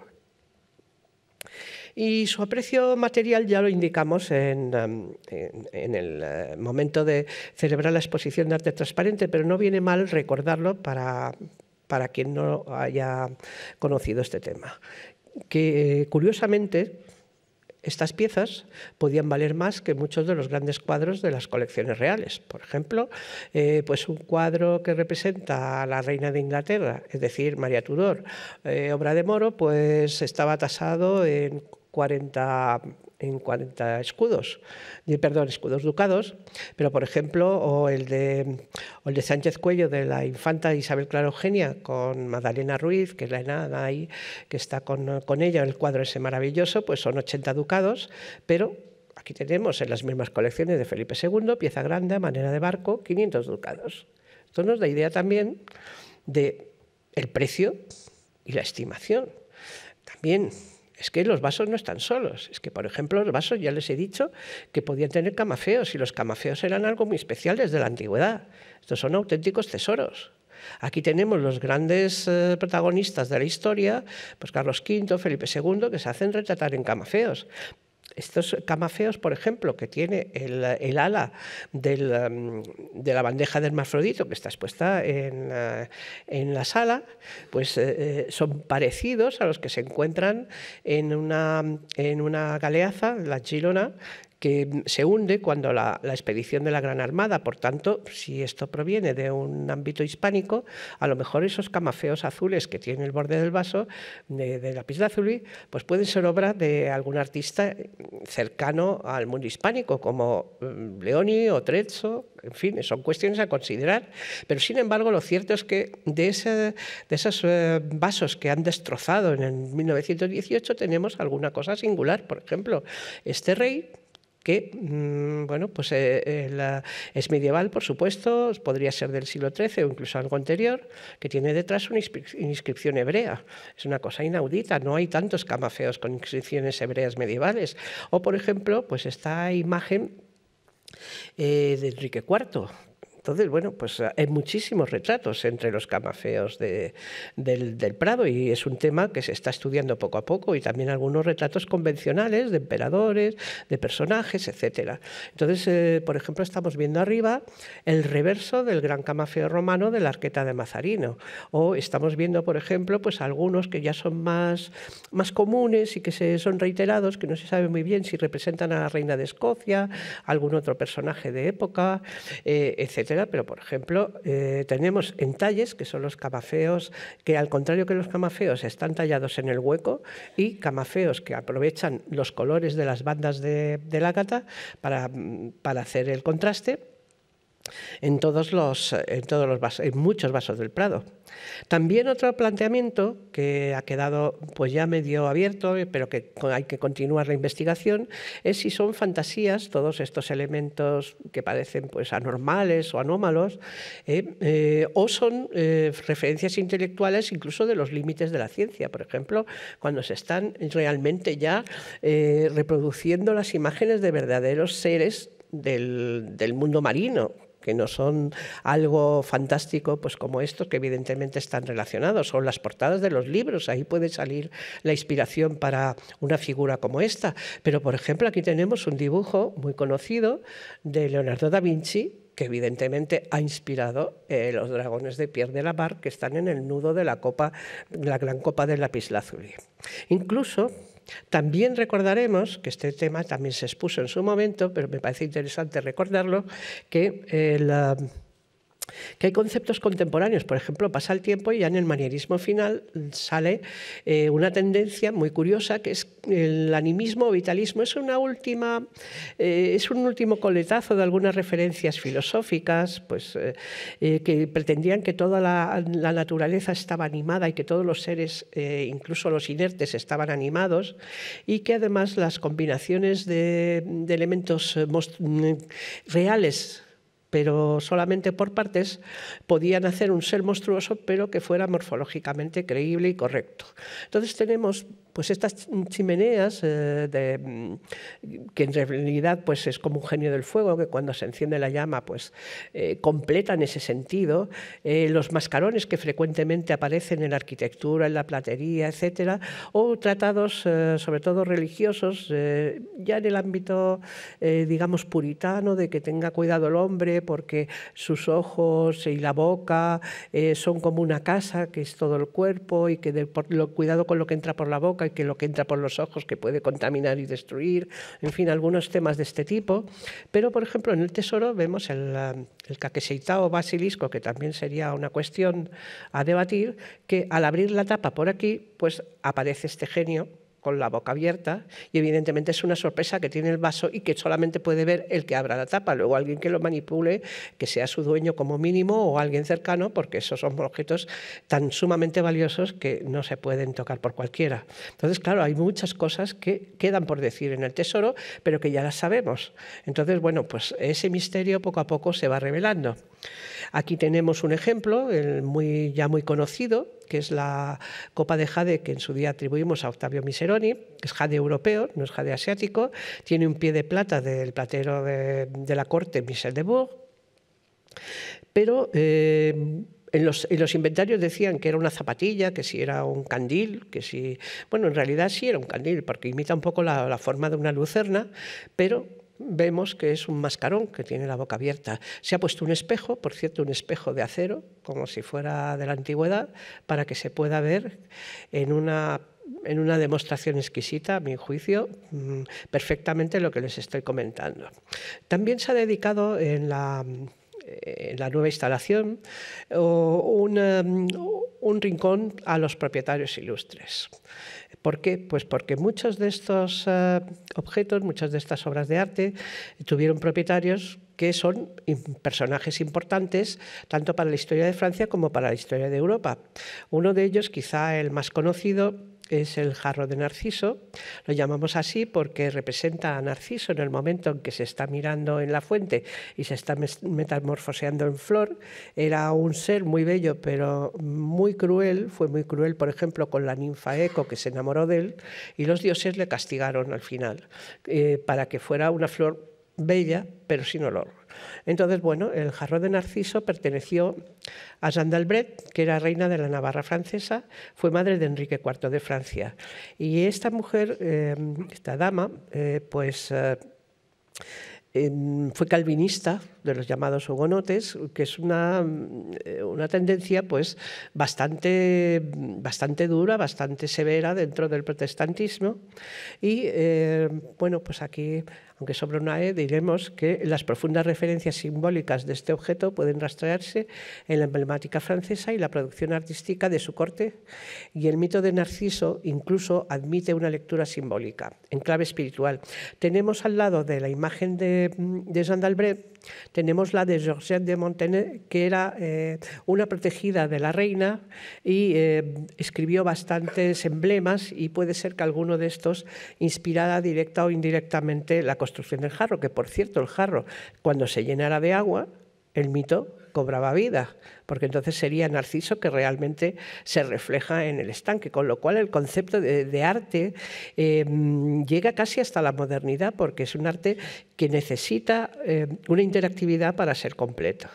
Y su aprecio material ya lo indicamos en, em, en, el eh, momento de celebrar la exposición de arte transparente, pero no viene mal recordarlo para, para quien no haya conocido este tema. Que eh, curiosamente, estas piezas podían valer más que muchos de los grandes cuadros de las colecciones reales. Por ejemplo, eh, pues un cuadro que representa a la reina de Inglaterra, es decir, María Tudor, obra de Moro, pues estaba tasado en 40, en 40 escudos, perdón, escudos ducados, pero por ejemplo, o el, de, el de Sánchez Cuello de la infanta Isabel Clara Eugenia con Madalena Ruiz, que es la enana ahí, que está con, ella, el cuadro ese maravilloso, pues son 80 ducados, pero aquí tenemos en las mismas colecciones de Felipe II, pieza grande, manera de barco, 500 ducados. Esto nos da idea también de el precio y la estimación. También es que los vasos no están solos. Es que, por ejemplo, los vasos ya les he dicho que podían tener camafeos y los camafeos eran algo muy especial desde la antigüedad. Estos son auténticos tesoros. Aquí tenemos los grandes eh, protagonistas de la historia, pues Carlos V, Felipe II, que se hacen retratar en camafeos. Estos camafeos, por ejemplo, que tiene el, ala um, de la bandeja del hermafrodito que está expuesta en, uh, la sala, pues eh, eh, son parecidos a los que se encuentran en una, en una galeaza, la gilona que se hunde cuando la, expedición de la Gran Armada. Por tanto, si esto proviene de un ámbito hispánico, a lo mejor esos camafeos azules que tiene el borde del vaso de, de azul, pues pueden ser obra de algún artista cercano al mundo hispánico, como mm, Leoni o Trezzo, en fin, son cuestiones a considerar. Pero sin embargo, lo cierto es que de, ese, de esos eh, vasos que han destrozado en el 1918 tenemos alguna cosa singular. Por ejemplo, este rey que, mm, bueno, pues eh, eh, es medieval, por supuesto, podría ser del siglo XIII o incluso algo anterior, que tiene detrás una inscripción hebrea. Es una cosa inaudita, no hay tantos camafeos con inscripciones hebreas medievales. O, por ejemplo, pues esta imagen eh, de Enrique IV, entonces, bueno, pues eh, hay muchísimos retratos entre los camafeos del, Prado y es un tema que se está estudiando poco a poco y también algunos retratos convencionales de emperadores, de personajes, etc. Entonces, eh, por ejemplo, estamos viendo arriba el reverso del gran camafeo romano de la arqueta de Mazarino o estamos viendo, por ejemplo, pues algunos que ya son más, más comunes y que se, son reiterados, que no se sabe muy bien si representan a la reina de Escocia, algún otro personaje de época, eh, etcétera. etc pero por ejemplo eh, tenemos entalles, que son los camafeos, que al contrario que los camafeos están tallados en el hueco, y camafeos que aprovechan los colores de las bandas de, la gata para hacer el contraste en, todos los, en, todos los en muchos vasos del Prado. También otro planteamiento que ha quedado pues ya medio abierto, pero que hay que continuar la investigación, es si son fantasías todos estos elementos que parecen pues anormales o anómalos, eh, eh, o son eh, referencias intelectuales incluso de los límites de la ciencia, por ejemplo, cuando se están realmente ya reproduciendo las imágenes de verdaderos seres del, mundo marino, que no son algo fantástico, pues como estos que evidentemente están relacionados, Son las portadas de los libros, ahí puede salir la inspiración para una figura como esta. Pero, por ejemplo, aquí tenemos un dibujo muy conocido de Leonardo da Vinci, que evidentemente ha inspirado eh, los dragones de Pierre de la Bar que están en el nudo de la copa, la gran copa de lapislázuli. Incluso también recordaremos, que este tema también se expuso en su momento, pero me parece interesante recordarlo, que el eh, que hay conceptos contemporáneos. Por ejemplo, pasa el tiempo y ya en el manierismo final sale eh, una tendencia muy curiosa que es el animismo o vitalismo. Es, última, eh, es un último coletazo de algunas referencias filosóficas pues, eh, que pretendían que toda la, naturaleza estaba animada y que todos los seres, incluso los inertes, estaban animados y que además las combinaciones de elementos reales pero solamente por partes, podían hacer un ser monstruoso, pero que fuera morfológicamente creíble y correcto. Entonces tenemos pues estas chimeneas eh, de, mm, que en realidad pues es como un genio del fuego, que cuando se enciende la llama pues eh, completan ese sentido, eh, los mascarones que frecuentemente aparecen en la arquitectura, en la platería, etcétera, o tratados sobre todo religiosos ya en el ámbito digamos puritano de que tenga cuidado el hombre porque sus ojos y la boca son como una casa que es todo el cuerpo y que cuidado con lo que entra por la boca que lo que entra por los ojos, que puede contaminar y destruir, en fin, algunos temas de este tipo. Pero, por ejemplo, en el tesoro vemos el, eh, el caqueseitao basilisco, que también sería una cuestión a debatir, que al abrir la tapa por aquí, pues aparece este genio con la boca abierta y evidentemente es una sorpresa que tiene el vaso y que solamente puede ver el que abra la tapa, luego alguien que lo manipule, que sea su dueño como mínimo o alguien cercano, porque esos son objetos tan sumamente valiosos que no se pueden tocar por cualquiera. Entonces, claro, hay muchas cosas que quedan por decir en el tesoro, pero que ya las sabemos. Entonces, bueno, pues ese misterio poco a poco se va revelando. Aquí tenemos un ejemplo, el muy, ya muy conocido, que es la copa de jade que en su día atribuimos a Octavio Miseroni, que es jade europeo, no es jade asiático, tiene un pie de plata del platero de, la corte Michel de Bourg, pero... Eh, en los, inventarios decían que era una zapatilla, que si era un candil, que si... Bueno, en realidad sí era un candil, porque imita un poco la, la forma de una lucerna, pero vemos que es un mascarón que tiene la boca abierta. Se ha puesto un espejo, por cierto, un espejo de acero, como si fuera de la antigüedad, para que se pueda ver en una en una demostración exquisita, a mi juicio, mm, perfectamente lo que les estoy comentando. También se ha dedicado en la, eh, nueva instalación mm, un rincón a los propietarios ilustres. ¿Por qué? Pues porque muchos de estos eh, objetos, muchas de estas obras de arte tuvieron propietarios que son personajes importantes tanto para la historia de Francia como para la historia de Europa. Uno de ellos, quizá el más conocido, es el jarro de Narciso. Lo llamamos así porque representa a Narciso en el momento en que se está mirando en la fuente y se está metamorfoseando en flor. Era un ser muy bello, pero muy cruel. Fue muy cruel, por ejemplo, con la ninfa Eco, que se enamoró de él, y los dioses le castigaron al final eh, para que fuera una flor bella, pero sin olor. Entonces, bueno, el jarro de Narciso perteneció a d'Albret, que era reina de la Navarra francesa, fue madre de Enrique IV de Francia. Y esta mujer, eh, esta dama, eh, pues eh, em, fue calvinista, de los llamados hugonotes, que es una, eh, una tendencia pues, bastante, bastante dura, bastante severa dentro del protestantismo. Y eh, bueno, pues aquí aunque sobre una E, diremos que las profundas referencias simbólicas de este objeto pueden rastrearse en la emblemática francesa y la producción artística de su corte, y el mito de Narciso incluso admite una lectura simbólica, en clave espiritual. Tenemos al lado de la imagen de, de Jean tenemos la de Georgette de Montenay, que era eh, una protegida de la reina y eh, escribió bastantes emblemas y puede ser que alguno de estos inspirara directa o indirectamente la construcción del jarro, que por cierto el jarro cuando se llenara de agua, el mito cobraba vida, porque entonces sería Narciso que realmente se refleja en el estanque, con lo cual el concepto de, arte em, llega casi hasta la modernidad, porque es un arte que necesita em, una interactividad para ser completo.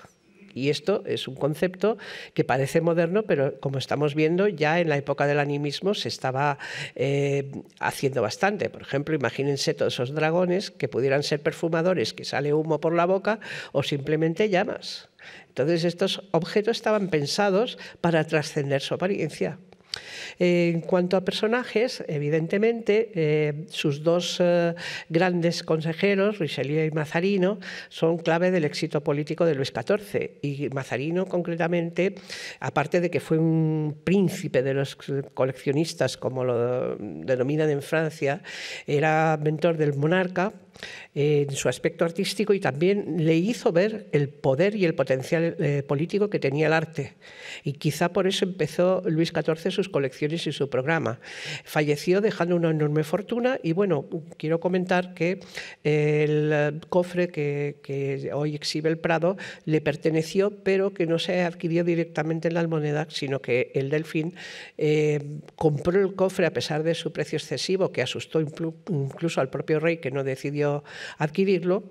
Y esto es un concepto que parece moderno, pero como estamos viendo, ya en la época del animismo se estaba em, haciendo bastante. Por ejemplo, imagínense todos esos dragones que pudieran ser perfumadores, que sale humo por la boca, o simplemente llamas. Entonces estos objetos estaban pensados para trascender su apariencia en cuanto a personajes, evidentemente, eh, sus dos eh, grandes consejeros, Richelieu y Mazarino, son clave del éxito político de Luis XIV. Y Mazarino, concretamente, aparte de que fue un príncipe de los coleccionistas, como lo denominan en Francia, era mentor del monarca en su aspecto artístico y también le hizo ver el poder y el potencial eh, político que tenía el arte. Y quizá por eso empezó Luis XIV colecciones y su programa. Falleció dejando una enorme fortuna y bueno, quiero comentar que eh, el cofre que, hoy exhibe el Prado le perteneció, pero que no se adquirió directamente en la Almoneda, sino que el Delfín eh, compró el cofre a pesar de su precio excesivo, que asustó incluso al propio rey que no decidió adquirirlo,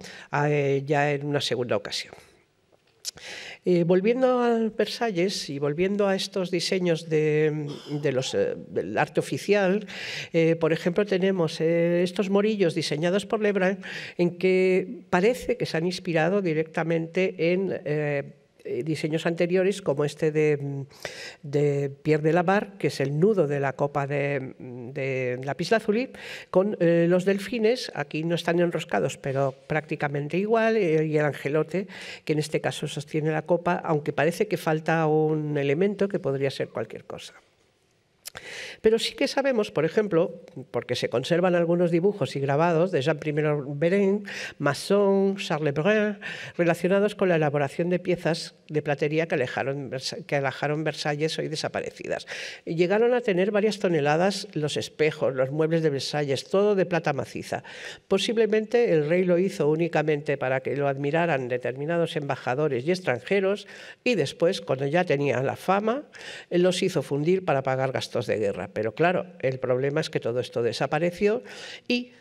eh, ya en una segunda ocasión. Eh, volviendo a Versalles y volviendo a estos diseños de, los, eh, del arte oficial, eh, por ejemplo, tenemos estos morillos diseñados por Lebrun en que parece que se han inspirado directamente en eh, diseños anteriores, como este de, mm, Pierre de la Bar, que es el nudo de la copa de, mm, de Azulí, con eh, los delfines, aquí no están enroscados, pero prácticamente igual, eh, y el angelote, que en este caso sostiene la copa, aunque parece que falta un elemento que podría ser cualquier cosa. Pero sí que sabemos, por ejemplo, porque se conservan algunos dibujos y grabados de Jean I Beren, Masson, Charles Brun, relacionados con la elaboración de piezas de platería que alejaron, que alejaron Versalles hoy desaparecidas. llegaron a tener varias toneladas los espejos, los muebles de Versalles, todo de plata maciza. Posiblemente el rey lo hizo únicamente para que lo admiraran determinados embajadores y extranjeros y después, cuando ya tenían la fama, los hizo fundir para pagar gastos de guerra. Pero claro, el problema es que todo esto desapareció y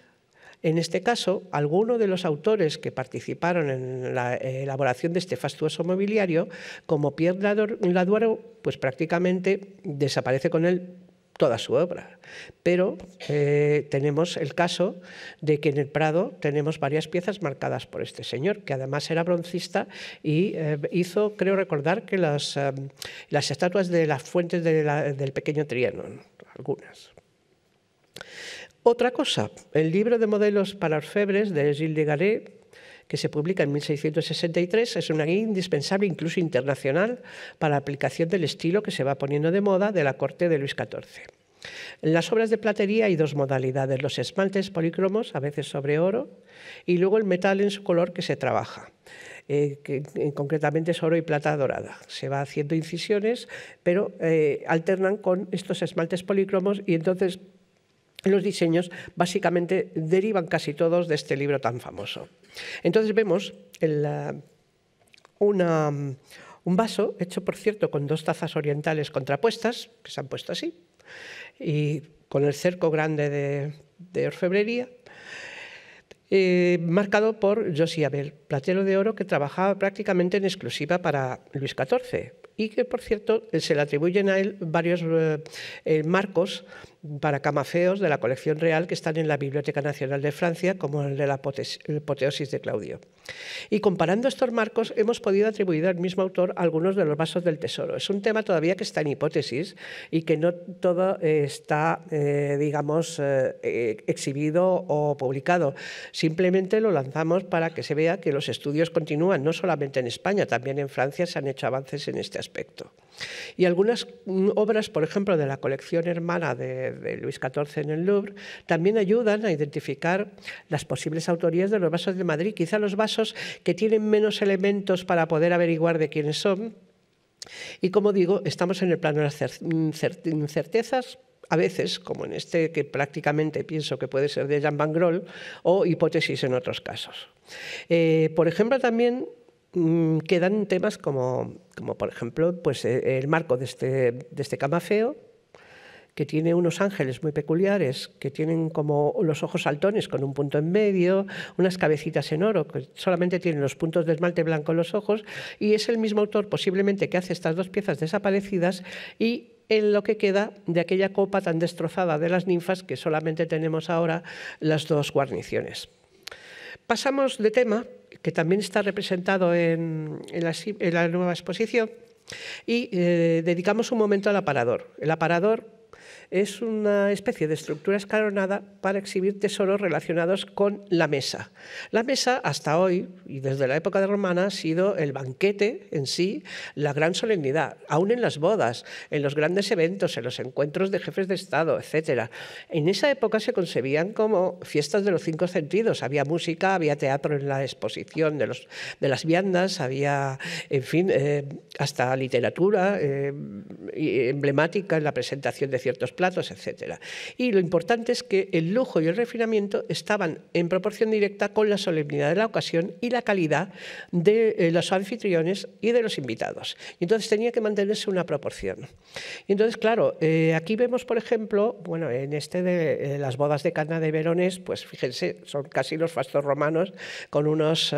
en este caso, alguno de los autores que participaron en la elaboración de este fastuoso mobiliario, como Pierre Laduaro, pues prácticamente desaparece con él toda su obra. Pero eh, tenemos el caso de que en el Prado tenemos varias piezas marcadas por este señor, que además era broncista y eh, hizo, creo recordar, que las, eh, las estatuas de las fuentes del pequeño Trianon. Otra cosa, el libro de modelos para orfebres de Gilles de Garay, que se publica en 1663, es una guía indispensable, incluso internacional, para la aplicación del estilo que se va poniendo de moda de la corte de Luis XIV. En las obras de platería hay dos modalidades, los esmaltes policromos, a veces sobre oro, y luego el metal en su color que se trabaja. Eh, que, eh, concretamente es oro y plata dorada. Se va haciendo incisiones, pero eh, alternan con estos esmaltes policromos y entonces los diseños básicamente derivan casi todos de este libro tan famoso. Entonces vemos un vaso hecho, por cierto, con dos tazas orientales contrapuestas, que se han puesto así, y con el cerco grande de orfebrería, eh, marcado por José Abel, platero de oro que trabajaba prácticamente en exclusiva para Luis XIV y que, por cierto, se le atribuyen a él varios eh, eh, marcos para camafeos de la colección real que están en la Biblioteca Nacional de Francia, como el de la hipoteosis de Claudio. Y comparando estos marcos, hemos podido atribuir al mismo autor algunos de los vasos del tesoro. Es un tema todavía que está en hipótesis y que no todo eh, está, eh, digamos, eh, exhibido o publicado. Simplemente lo lanzamos para que se vea que los estudios continúan, no solamente en España, también en Francia se han hecho avances en este aspecto. Y algunas mm, obras, por ejemplo, de la colección hermana de de Luis XIV en el Louvre, también ayudan a identificar las posibles autorías de los vasos de Madrid. Quizá los vasos que tienen menos elementos para poder averiguar de quiénes son. Y como digo, estamos en el plano de las mm, incertezas a veces, como en este que prácticamente pienso que puede ser de Jean Van Grol, o hipótesis en otros casos. Eh, por ejemplo, también mm, quedan temas como, como, por ejemplo, pues, eh, el marco de este, de este camafeo, que tiene unos ángeles muy peculiares, que tienen como los ojos saltones con un punto en medio, unas cabecitas en oro, que solamente tienen los puntos de esmalte blanco en los ojos, y es el mismo autor posiblemente que hace estas dos piezas desaparecidas y en lo que queda de aquella copa tan destrozada de las ninfas que solamente tenemos ahora las dos guarniciones. Pasamos de tema, que también está representado en, la, nueva exposición, y eh, dedicamos un momento al aparador. El aparador es una especie de estructura escalonada para exhibir tesoros relacionados con la mesa. La mesa hasta hoy y desde la época romana ha sido el banquete en sí, la gran solemnidad, aún en las bodas, en los grandes eventos, en los encuentros de jefes de Estado, etc. En esa época se concebían como fiestas de los cinco sentidos. Había música, había teatro en la exposición de, las viandas, había, en fin, eh, hasta literatura eh, emblemática en la presentación de ciertos platos, etcétera. Y lo importante es que el lujo y el refinamiento estaban en proporción directa con la solemnidad de la ocasión y la calidad de eh, los anfitriones y de los invitados. Y entonces tenía que mantenerse una proporción. Y entonces, claro, eh, aquí vemos, por ejemplo, bueno, en este de eh, las bodas de Cana de Verones, pues fíjense, son casi los fastos romanos con, unos,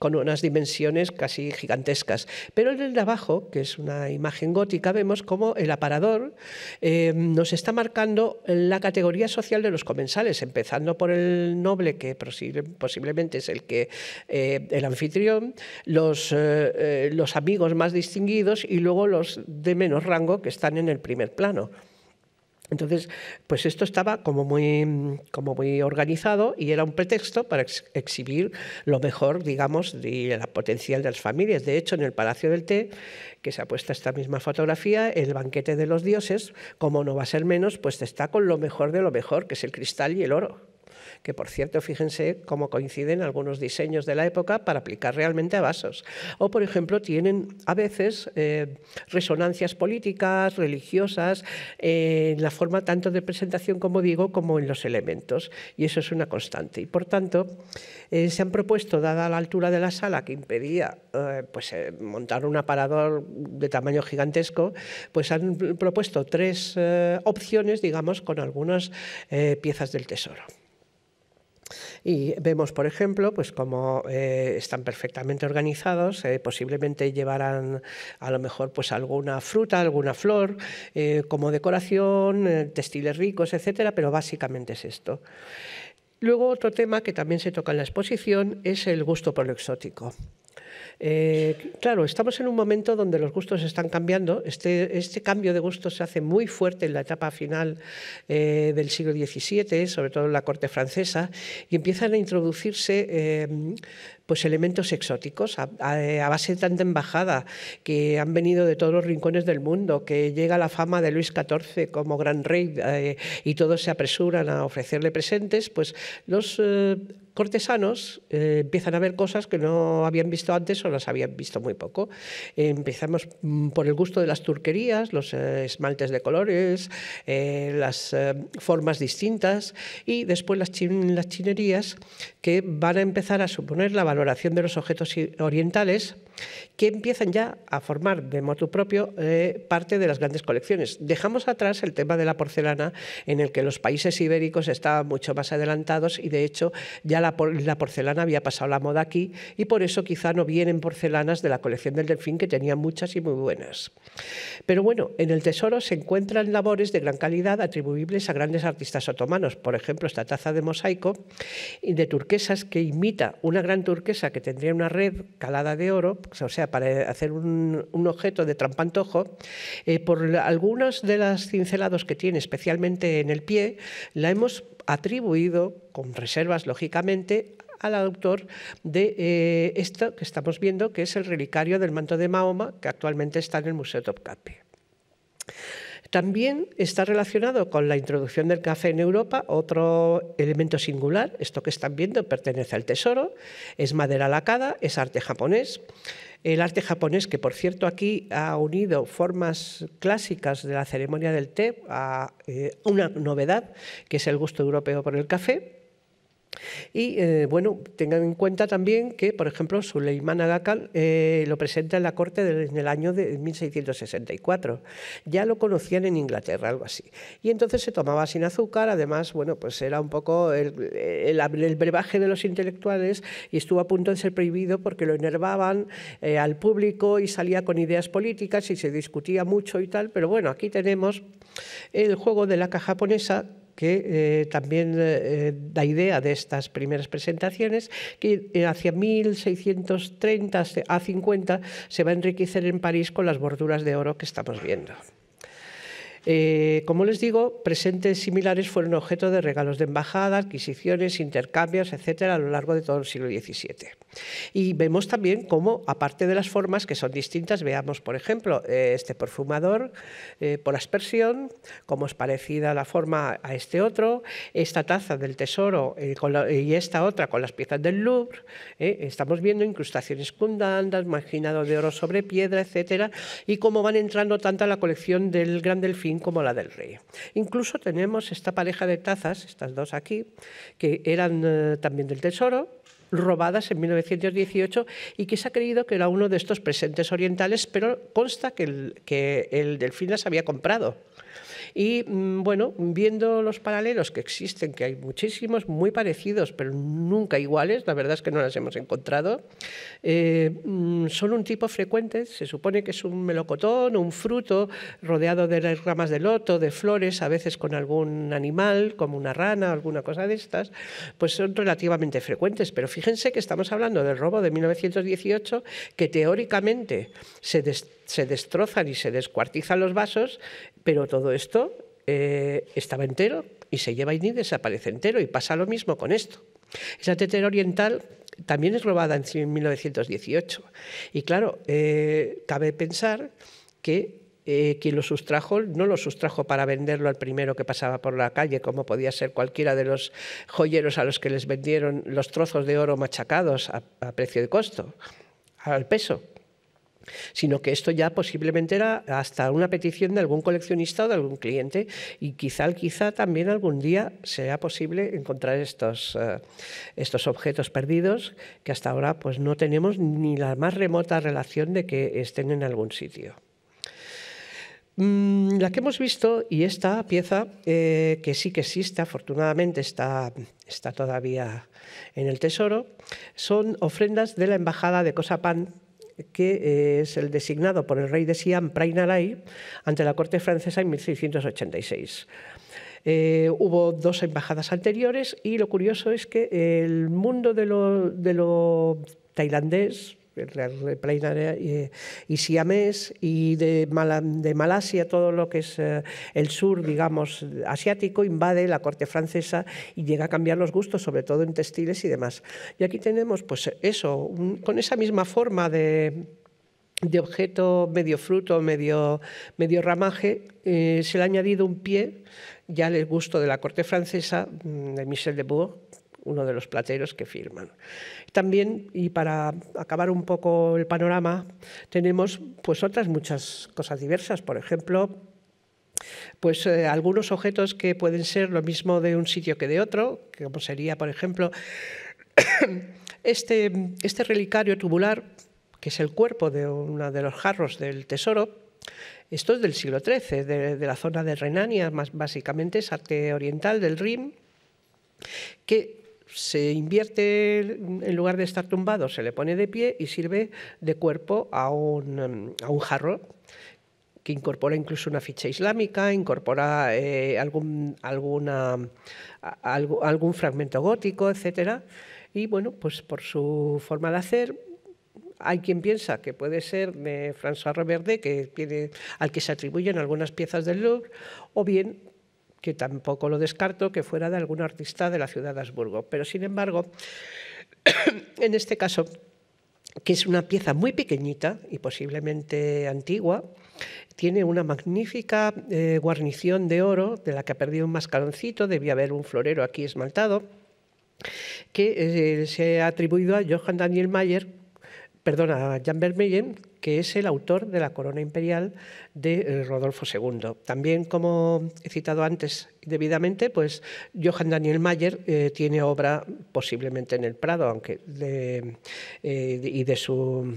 con unas dimensiones casi gigantescas. Pero en el de abajo, que es una imagen gótica, vemos cómo el aparador nos está marcando la categoría social de los comensales, empezando por el noble, que posiblemente es el que eh, el anfitrión, los, eh, eh, los amigos más distinguidos y luego los de menos rango que están en el primer plano. Entonces, pues esto estaba como muy, como muy organizado y era un pretexto para exhibir lo mejor, digamos, de la potencial de las familias. De hecho, en el Palacio del Té, que se ha puesto esta misma fotografía, el banquete de los dioses, como no va a ser menos, pues está con lo mejor de lo mejor, que es el cristal y el oro que por cierto, fíjense cómo coinciden algunos diseños de la época para aplicar realmente a vasos. O, por ejemplo, tienen a veces eh, resonancias políticas, religiosas, eh, en la forma tanto de presentación, como digo, como en los elementos. Y eso es una constante. Y, por tanto, eh, se han propuesto, dada la altura de la sala que impedía pues, montar un aparador de tamaño gigantesco, pues han propuesto tres opciones, digamos, con algunas piezas del tesoro. Y vemos, por ejemplo, pues cómo eh, están perfectamente organizados, eh, posiblemente llevarán a lo mejor pues alguna fruta, alguna flor, eh, como decoración, textiles ricos, etcétera, pero básicamente es esto. Luego otro tema que también se toca en la exposición es el gusto por lo exótico. Eh, claro, estamos en un momento donde los gustos están cambiando. Este, este, cambio de gustos se hace muy fuerte en la etapa final eh, del siglo XVII, sobre todo en la corte francesa, y empiezan a introducirse eh, pues elementos exóticos eh, a, base de tanta embajada que han venido de todos los rincones del mundo, que llega la fama de Luis XIV como gran rey eh, y todos se apresuran a ofrecerle presentes, pues los eh, cortesanos empiezan a ver cosas que no habían visto antes o las habían visto muy poco. empezamos mm, por el gusto de las turquerías, los esmaltes de colores, las formas distintas y después las, las, chinerías que van a empezar a suponer la, de los objetos orientales, que empiezan ya a formar de modo propio eh, parte de las grandes colecciones. Dejamos atrás el tema de la porcelana, en el que los países ibéricos estaban mucho más adelantados y, de hecho, ya la, la porcelana había pasado la moda aquí y por eso quizá no vienen porcelanas de la colección del Delfín, que tenía muchas y muy buenas. Pero bueno, en el tesoro se encuentran labores de gran calidad atribuibles a grandes artistas otomanos. Por ejemplo, esta taza de mosaico eh, de turquesas que imita una gran turquesa que tendría una red calada de oro, o sea, para hacer un, objeto de trampantojo, eh, por algunas de las cincelados que tiene, especialmente en el pie, la hemos atribuido, con reservas lógicamente, al autor de eh, esto que estamos viendo, que es el relicario del manto de Mahoma, que actualmente está en el Museo Topkapi. También está relacionado con la introducción del café en Europa, otro elemento singular, esto que están viendo pertenece al tesoro, es madera lacada, es arte japonés. El arte japonés, que por cierto aquí ha unido formas clásicas de la ceremonia del té a eh, una novedad, que es el gusto europeo por el café. Y eh, bueno, tengan en cuenta también que, por ejemplo, Suleiman Agakal eh, lo presenta en la corte en el año de 1664. Ya lo conocían en Inglaterra, algo así. Y entonces se tomaba sin azúcar, además, bueno, pues era un poco el, brebaje de los intelectuales y estuvo a punto de ser prohibido porque lo enervaban eh, al público y salía con ideas políticas y se discutía mucho y tal. Pero bueno, aquí tenemos el juego de la caja japonesa que eh, también eh, da idea de estas primeras presentaciones, que eh, hacia 1630 a 50 se va a enriquecer en París con las borduras de oro que estamos viendo. Eh, como les digo, presentes similares fueron objeto de regalos de embajada, adquisiciones, intercambios, etcétera, a lo largo de todo el siglo XVII. Y vemos también cómo, aparte de las formas que son distintas, veamos, por ejemplo, eh, este perfumador eh, por aspersión, cómo es parecida la forma a este otro, esta taza del tesoro y esta otra con las piezas del Louvre. estamos viendo incrustaciones cundandas, marginado de oro sobre piedra, etcétera, y cómo van entrando tanto a la colección del Gran Delfín como la del rey. Incluso tenemos esta pareja de tazas, estas dos aquí, que eran eh, también del tesoro, robadas en 1918 y que se ha creído que era uno de estos presentes orientales, pero consta que el, que el delfín las había comprado y mm, bueno, viendo los paralelos que existen, que hay muchísimos, muy parecidos, pero nunca iguales, la verdad es que no las hemos encontrado, eh, mm, son un tipo frecuente, se supone que es un melocotón, un fruto rodeado de las ramas de loto, de flores, a veces con algún animal, como una rana o alguna cosa de estas, pues son relativamente frecuentes. Pero fíjense que estamos hablando del robo de 1918, que teóricamente se destruye se destrozan y se descuartizan los vasos, pero todo esto eh, estaba entero y se lleva y desaparece entero y pasa lo mismo con esto. Esa tetera oriental también es robada en 1918 y claro, eh, cabe pensar que eh, quien lo sustrajo no lo sustrajo para venderlo al primero que pasaba por la calle, como podía ser cualquiera de los joyeros a los que les vendieron los trozos de oro machacados a precio de costo, al peso sino que esto ya posiblemente era hasta una petición de algún coleccionista o de algún cliente y quizá, quizá también algún día sea posible encontrar estos, eh, objetos perdidos que hasta ahora pues, no tenemos ni la más remota relación de que estén en algún sitio. Mm, la que hemos visto y esta pieza eh, que sí que existe, afortunadamente está, está todavía en el tesoro, son ofrendas de la Embajada de Cosapán que es el designado por el rey de Siam, Prainalai, ante la corte francesa en 1686. Eh, hubo dos embajadas anteriores y lo curioso es que el mundo de de lo tailandés, y, y siamés y de, Malasia, todo lo que es eh, el sur, digamos, asiático, invade la corte francesa y llega a cambiar los gustos, sobre todo en textiles y demás. Y aquí tenemos, pues eso, con esa misma forma de, objeto medio fruto, medio, medio ramaje, eh, se le ha añadido un pie ya el gusto de la corte francesa mm, de Michel de uno de los plateros que firman. También, y para acabar un poco el panorama, tenemos pues otras muchas cosas diversas. Por ejemplo, pues eh, algunos objetos que pueden ser lo mismo de un sitio que de otro, como sería, por ejemplo, este, este relicario tubular, que es el cuerpo de uno de los jarros del tesoro, esto es del siglo XIII, de, la zona de Renania, más básicamente es arte oriental del Rim, que se invierte, en lugar de estar tumbado, se le pone de pie y sirve de cuerpo a un, jarro que incorpora incluso una ficha islámica, incorpora eh, algún, algún fragmento gótico, etc. Y bueno, pues por su forma de hacer, hay quien piensa que puede ser de François que tiene, al que se atribuyen algunas piezas del Louvre, o bien que tampoco lo descarto que fuera de algún artista de la ciudad de Habsburgo. Pero sin embargo, en este caso, que es una pieza muy pequeñita y posiblemente antigua, tiene una magnífica eh, guarnición de oro de la que ha perdido un mascaroncito, debía haber un florero aquí esmaltado, que eh, se ha atribuido a Johann Daniel Mayer, perdona, Jan Vermeyen, que es el autor de la corona imperial de eh, Rodolfo II. También, como he citado antes debidamente, pues Johann Daniel Mayer eh, tiene obra posiblemente en el Prado, aunque eh, y de su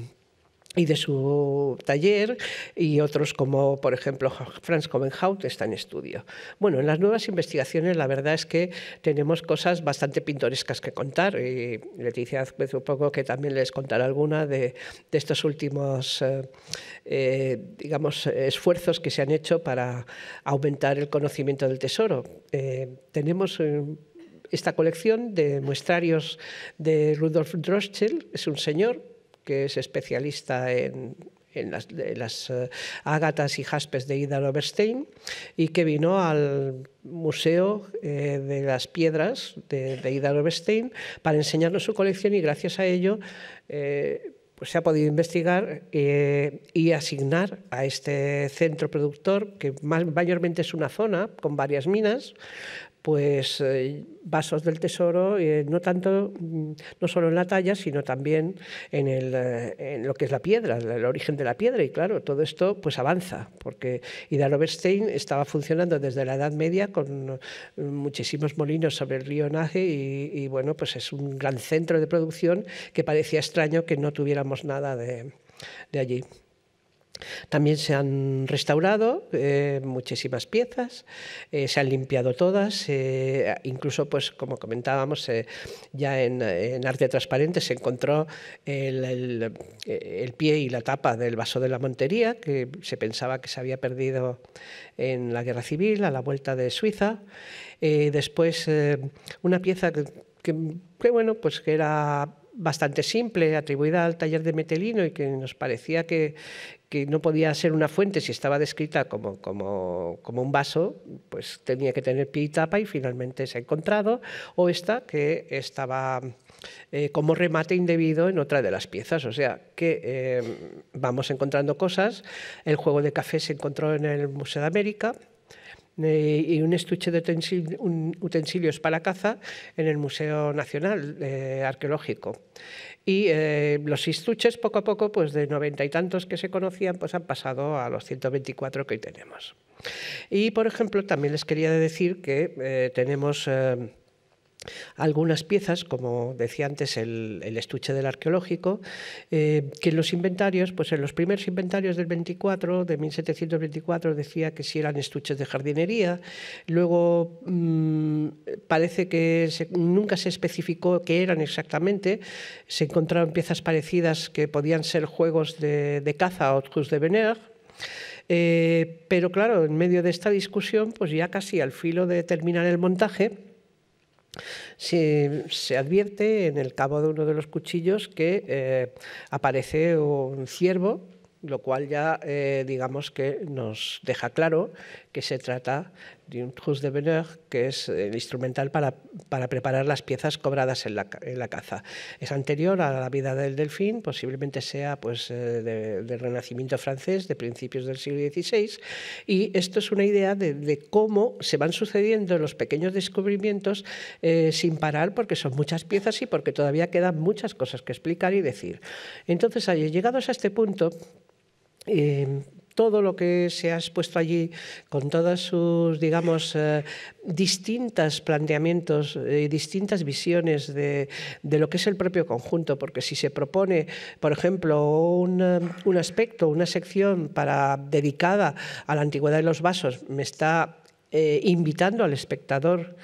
y de su taller y otros como, por ejemplo, Franz Covenhout está en estudio. Bueno, en las nuevas investigaciones la verdad es que tenemos cosas bastante pintorescas que contar y Leticia un poco que también les contará alguna de, de estos últimos, eh, eh, digamos, esfuerzos que se han hecho para aumentar el conocimiento del tesoro. Eh, tenemos esta colección de muestrarios de Rudolf Droschel, es un señor que es especialista en, en las, eh, ágatas y jaspes de Idar Oberstein y que vino al Museo eh, de las Piedras de, de Oberstein para enseñarnos su colección y gracias a ello eh, pues se ha podido investigar y asignar a este centro productor, que mayormente es una zona con varias minas, pues eh, vasos del tesoro, eh, no tanto, mm, no solo en la talla, sino también en, eh, lo que es la piedra, el origen de la piedra. Y claro, todo esto pues avanza, porque Ida Oberstein estaba funcionando desde la Edad Media con muchísimos molinos sobre el río Naje y, bueno, pues es un gran centro de producción que parecía extraño que no tuviéramos nada de allí. También se han restaurado eh, muchísimas piezas, eh, se han limpiado todas, eh, incluso, pues, como comentábamos, ya en, arte transparente se encontró el, el, pie y la tapa del vaso de la montería, que se pensaba que se había perdido en la guerra civil, a la vuelta de Suiza. después, una pieza que, que, que, bueno, pues que era bastante simple, atribuida al taller de Metelino y que nos parecía que, que no podía ser una fuente si estaba descrita como, un vaso, pues tenía que tener pie y tapa y finalmente se ha encontrado, o esta que estaba eh, como remate indebido en otra de las piezas. O sea que eh, vamos encontrando cosas. El juego de café se encontró en el Museo de América eh, y un estuche de utensilios para caza en el Museo Nacional eh, Arqueológico. Y eh, los estuches poco a poco, pues de noventa y tantos que se conocían, pues han pasado a los 124 que hoy tenemos. Y, por ejemplo, también les quería decir que tenemos algunas piezas, como decía antes, el, estuche del arqueológico, eh, que en los inventarios, pues en los primeros inventarios del 24, de 1724, decía que sí eran estuches de jardinería, luego mm, parece que nunca se especificó qué eran exactamente, se encontraron piezas parecidas que podían ser juegos de, caza o de Vener, eh, pero claro, en medio de esta discusión, pues ya casi al filo de terminar el montaje, se, advierte en el cabo de uno de los cuchillos que eh, aparece un ciervo, lo cual ya eh, digamos que nos deja claro que se trata de Juntus de bonheur, que es el instrumental para, para preparar las piezas cobradas en la, en la, caza. Es anterior a la vida del delfín, posiblemente sea pues, eh, del Renacimiento francés, de principios del siglo XVI, y esto es una idea de, de cómo se van sucediendo los pequeños descubrimientos eh, sin parar, porque son muchas piezas y porque todavía quedan muchas cosas que explicar y decir. Entonces, llegados a este punto, eh, todo lo que se ha expuesto allí, con todas sus, digamos, eh, distintas planteamientos y distintas visiones de, lo que es el propio conjunto, porque si se propone, por ejemplo, un, eh, aspecto, una sección para, dedicada a la antigüedad de los vasos, me está eh, invitando al espectador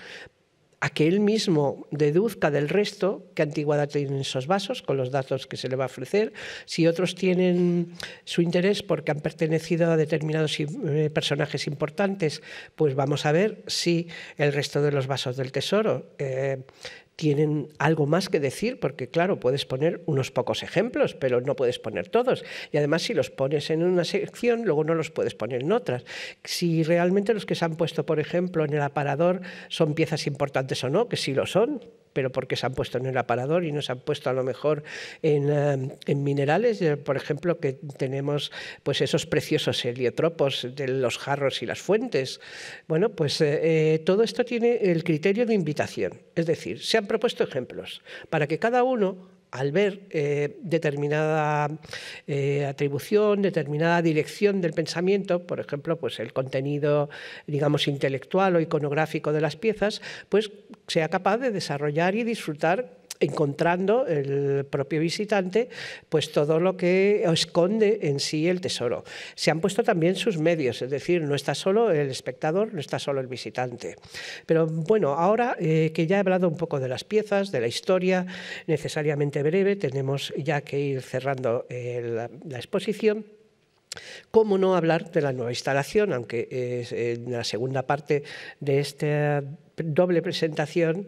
a que él mismo deduzca del resto qué antigüedad tienen esos vasos con los datos que se le va a ofrecer, si otros tienen su interés porque han pertenecido a determinados eh, personajes importantes, pues vamos a ver si el resto de los vasos del tesoro eh, tienen algo más que decir, porque claro, puedes poner unos pocos ejemplos, pero no puedes poner todos. Y además si los pones en una sección, luego no los puedes poner en otras. Si realmente los que se han puesto, por ejemplo, en el aparador son piezas importantes o no, que sí lo son, pero porque se han puesto en el aparador y no se han puesto a lo mejor en, em, en minerales, eh, por ejemplo, que tenemos pues esos preciosos heliotropos de los jarros y las fuentes. Bueno, pues eh, eh, todo esto tiene el criterio de invitación, es decir, se han propuesto ejemplos para que cada uno al ver eh, determinada eh, atribución, determinada dirección del pensamiento, por ejemplo, pues el contenido, digamos, intelectual o iconográfico de las piezas, pues sea capaz de desarrollar y disfrutar encontrando el propio visitante pues todo lo que esconde en sí el tesoro. Se han puesto también sus medios, es decir, no está solo el espectador, no está solo el visitante. Pero bueno, ahora eh, que ya he hablado un poco de las piezas, de la historia, necesariamente breve, tenemos ya que ir cerrando eh, la, exposición. ¿Cómo no hablar de la nueva instalación? Aunque es eh, en la segunda parte de esta doble presentación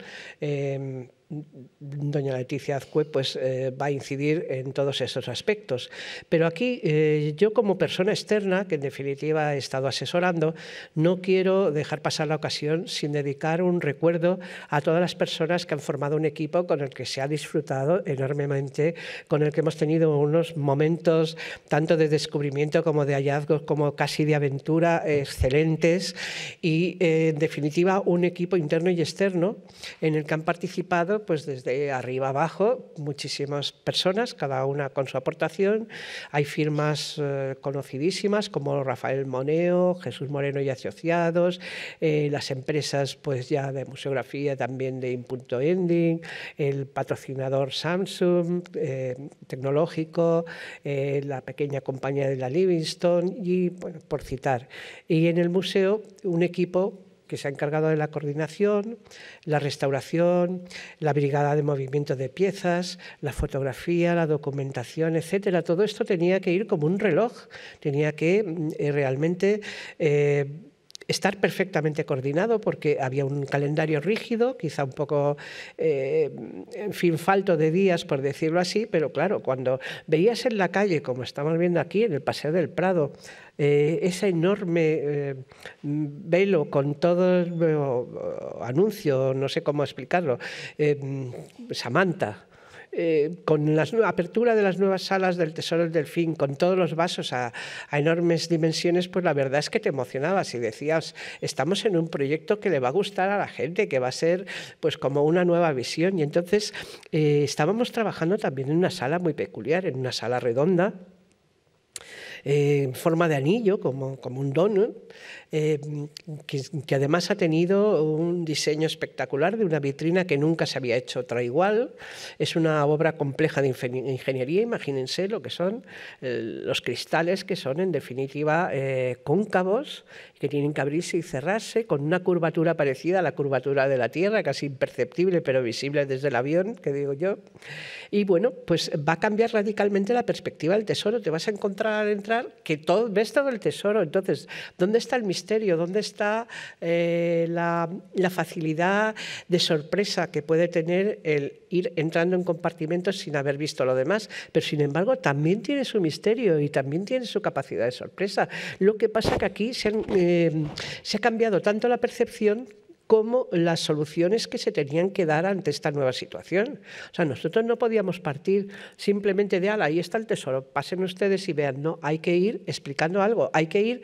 doña Leticia Azcue pues, eh, va a incidir en todos esos aspectos. Pero aquí eh, yo como persona externa, que en definitiva he estado asesorando, no quiero dejar pasar la ocasión sin dedicar un recuerdo a todas las personas que han formado un equipo con el que se ha disfrutado enormemente, con el que hemos tenido unos momentos tanto de descubrimiento como de hallazgos, como casi de aventura eh, excelentes y en definitiva un equipo interno y externo en el que han participado pues desde arriba abajo muchísimas personas, cada una con su aportación. Hay firmas eh, conocidísimas como Rafael Moneo, Jesús Moreno y Asociados, eh, las empresas pues ya de museografía también de Impunto Ending, el patrocinador Samsung eh, tecnológico, la pequeña compañía de la Livingstone y por citar. Y en el museo un equipo que se ha encargado de la coordinación, la restauración, la brigada de movimiento de piezas, la fotografía, la documentación, etcétera. Todo esto tenía que ir como un reloj, tenía que mm, eh, realmente eh, estar perfectamente coordinado porque había un calendario rígido, quizá un poco, eh, en fin, falto de días, por decirlo así, pero claro, cuando veías en la calle, como estamos viendo aquí, en el Paseo del Prado, eh, ese enorme eh, velo con todo el anuncio, no sé cómo explicarlo, Samantha, eh, con la apertura de las nuevas salas del Tesoro del Delfín, con todos los vasos a, enormes dimensiones, pues la verdad es que te emocionabas y decías, estamos en un proyecto que le va a gustar a la gente, que va a ser pues como una nueva visión. Y entonces eh, estábamos trabajando también en una sala muy peculiar, en una sala redonda eh, en forma de anillo, como, como un donut, eh, que, además ha tenido un diseño espectacular de una vitrina que nunca se había hecho otra igual. Es una obra compleja de ingeniería, imagínense lo que son eh, los cristales, que son en definitiva eh, cóncavos, que tienen que abrirse y cerrarse con una curvatura parecida a la curvatura de la Tierra, casi imperceptible pero visible desde el avión, que digo yo. Y bueno, pues va a cambiar radicalmente la perspectiva del tesoro. Te vas a encontrar al entrar que todo, ves todo el tesoro. Entonces, ¿dónde está el misterio? ¿Dónde está eh, la, facilidad de sorpresa que puede tener el ir entrando en compartimentos sin haber visto lo demás? Pero sin embargo también tiene su misterio y también tiene su capacidad de sorpresa. Lo que pasa es que aquí eh, se, ha cambiado tanto la percepción como las soluciones que se tenían que dar ante esta nueva situación. O sea, nosotros no podíamos partir simplemente de, ala, ahí está el tesoro, pasen ustedes y vean, no, hay que ir explicando algo, hay que ir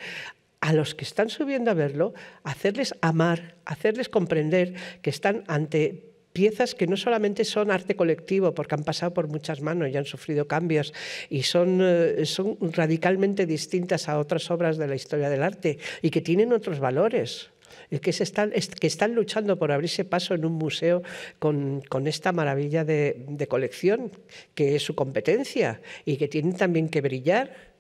a los que están subiendo a verlo, hacerles amar, hacerles comprender que están ante piezas que no solamente son arte colectivo, porque han pasado por muchas manos y han sufrido cambios y son, eh, son radicalmente distintas a otras obras de la historia del arte y que tienen otros valores. Que, están, que están luchando por abrirse paso en un museo con, esta maravilla de, de colección, que es su competencia, y que tienen también que brillar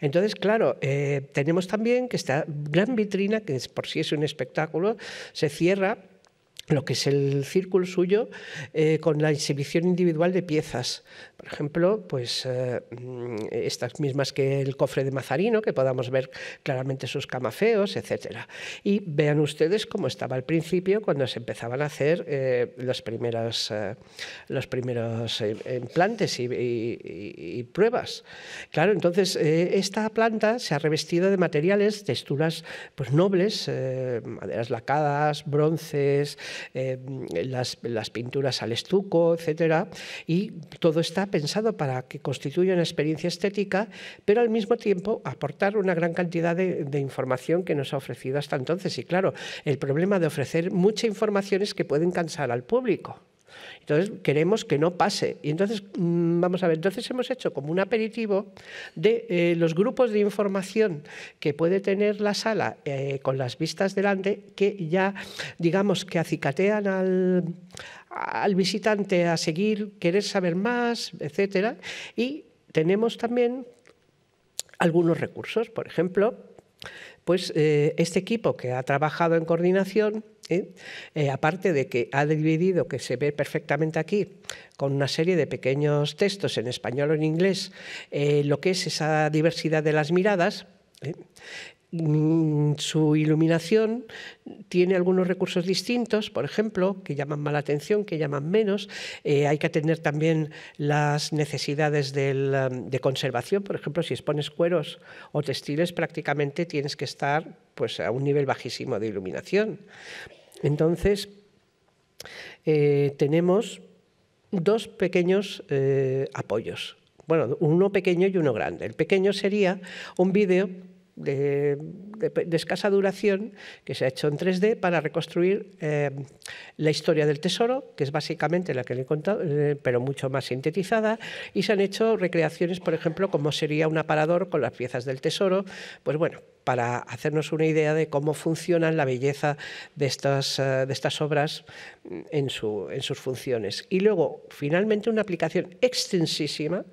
entonces, claro, eh, tenemos también que esta gran vitrina, que por sí es un espectáculo, se cierra lo que es el círculo suyo eh, con la exhibición individual de piezas. Por ejemplo, pues eh, mm, estas mismas que el cofre de Mazarino, que podamos ver claramente sus camafeos, etc. Y vean ustedes cómo estaba al principio cuando se empezaban a hacer eh, los primeros, los primeros implantes y, pruebas. Claro, entonces esta planta se ha revestido de materiales, texturas pues, nobles, maderas lacadas, bronces, eh, las, pinturas al estuco, etcétera, y todo está pensado para que constituya una experiencia estética, pero al mismo tiempo aportar una gran cantidad de, de información que nos ha ofrecido hasta entonces. Y claro, el problema de ofrecer mucha información es que pueden cansar al público. Entonces queremos que no pase. Y entonces, mm, vamos a ver, entonces hemos hecho como un aperitivo de eh, los grupos de información que puede tener la sala eh, con las vistas delante, que ya, digamos, que acicatean al, visitante a seguir, querer saber más, etcétera. Y tenemos también algunos recursos, por ejemplo, pues eh, este equipo que ha trabajado en coordinación ¿eh? Eh, aparte de que ha dividido, que se ve perfectamente aquí, con una serie de pequeños textos en español o en inglés, eh, lo que es esa diversidad de las miradas. Mm, su iluminación tiene algunos recursos distintos, por ejemplo, que llaman más la atención, que llaman menos. Eh, hay que atender también las necesidades mm, de conservación. Por ejemplo, si expones cueros o textiles, prácticamente tienes que estar pues, a un nivel bajísimo de iluminación. Entonces, eh, tenemos dos pequeños eh, apoyos. Bueno, uno pequeño y uno grande. El pequeño sería un vídeo de, escasa duración que se ha hecho en 3D para reconstruir eh, la historia del tesoro, que es básicamente la que le he contado, eh, pero mucho más sintetizada, y se han hecho recreaciones, por ejemplo, como sería un aparador con las piezas del tesoro, pues bueno, para hacernos una idea de cómo funciona la belleza de estas, eh, de estas obras en, su, en sus funciones. Y luego, finalmente, una aplicación extensísima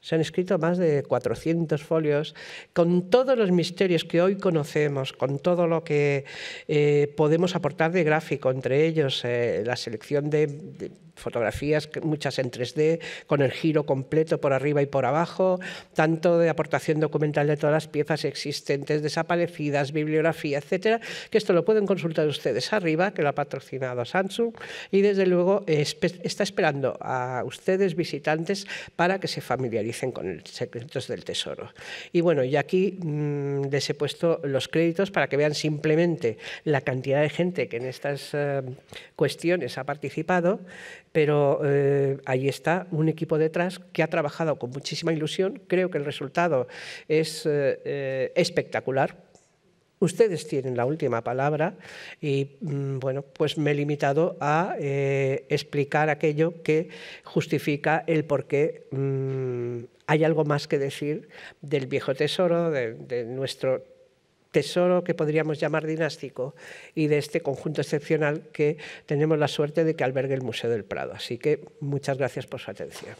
se han escrito más de 400 folios con todos los misterios que hoy conocemos, con todo lo que eh, podemos aportar de gráfico, entre ellos eh, la selección de fotografías, muchas en 3D, con el giro completo por arriba y por abajo, tanto de aportación documental de todas las piezas existentes, desaparecidas, bibliografía, etcétera, que esto lo pueden consultar ustedes arriba, que lo ha patrocinado Samsung, y desde luego está esperando a ustedes, visitantes, para que se familiaricen con los secretos del tesoro. Y bueno, y aquí mm, les he puesto los créditos para que vean simplemente la cantidad de gente que en estas eh, cuestiones ha participado pero eh, ahí está un equipo detrás que ha trabajado con muchísima ilusión. Creo que el resultado es eh, espectacular. Ustedes tienen la última palabra y mm, bueno, pues me he limitado a eh, explicar aquello que justifica el por qué mm, hay algo más que decir del viejo tesoro, de, de nuestro tesoro que podríamos llamar dinástico y de este conjunto excepcional que tenemos la suerte de que albergue el Museo del Prado. Así que muchas gracias por su atención.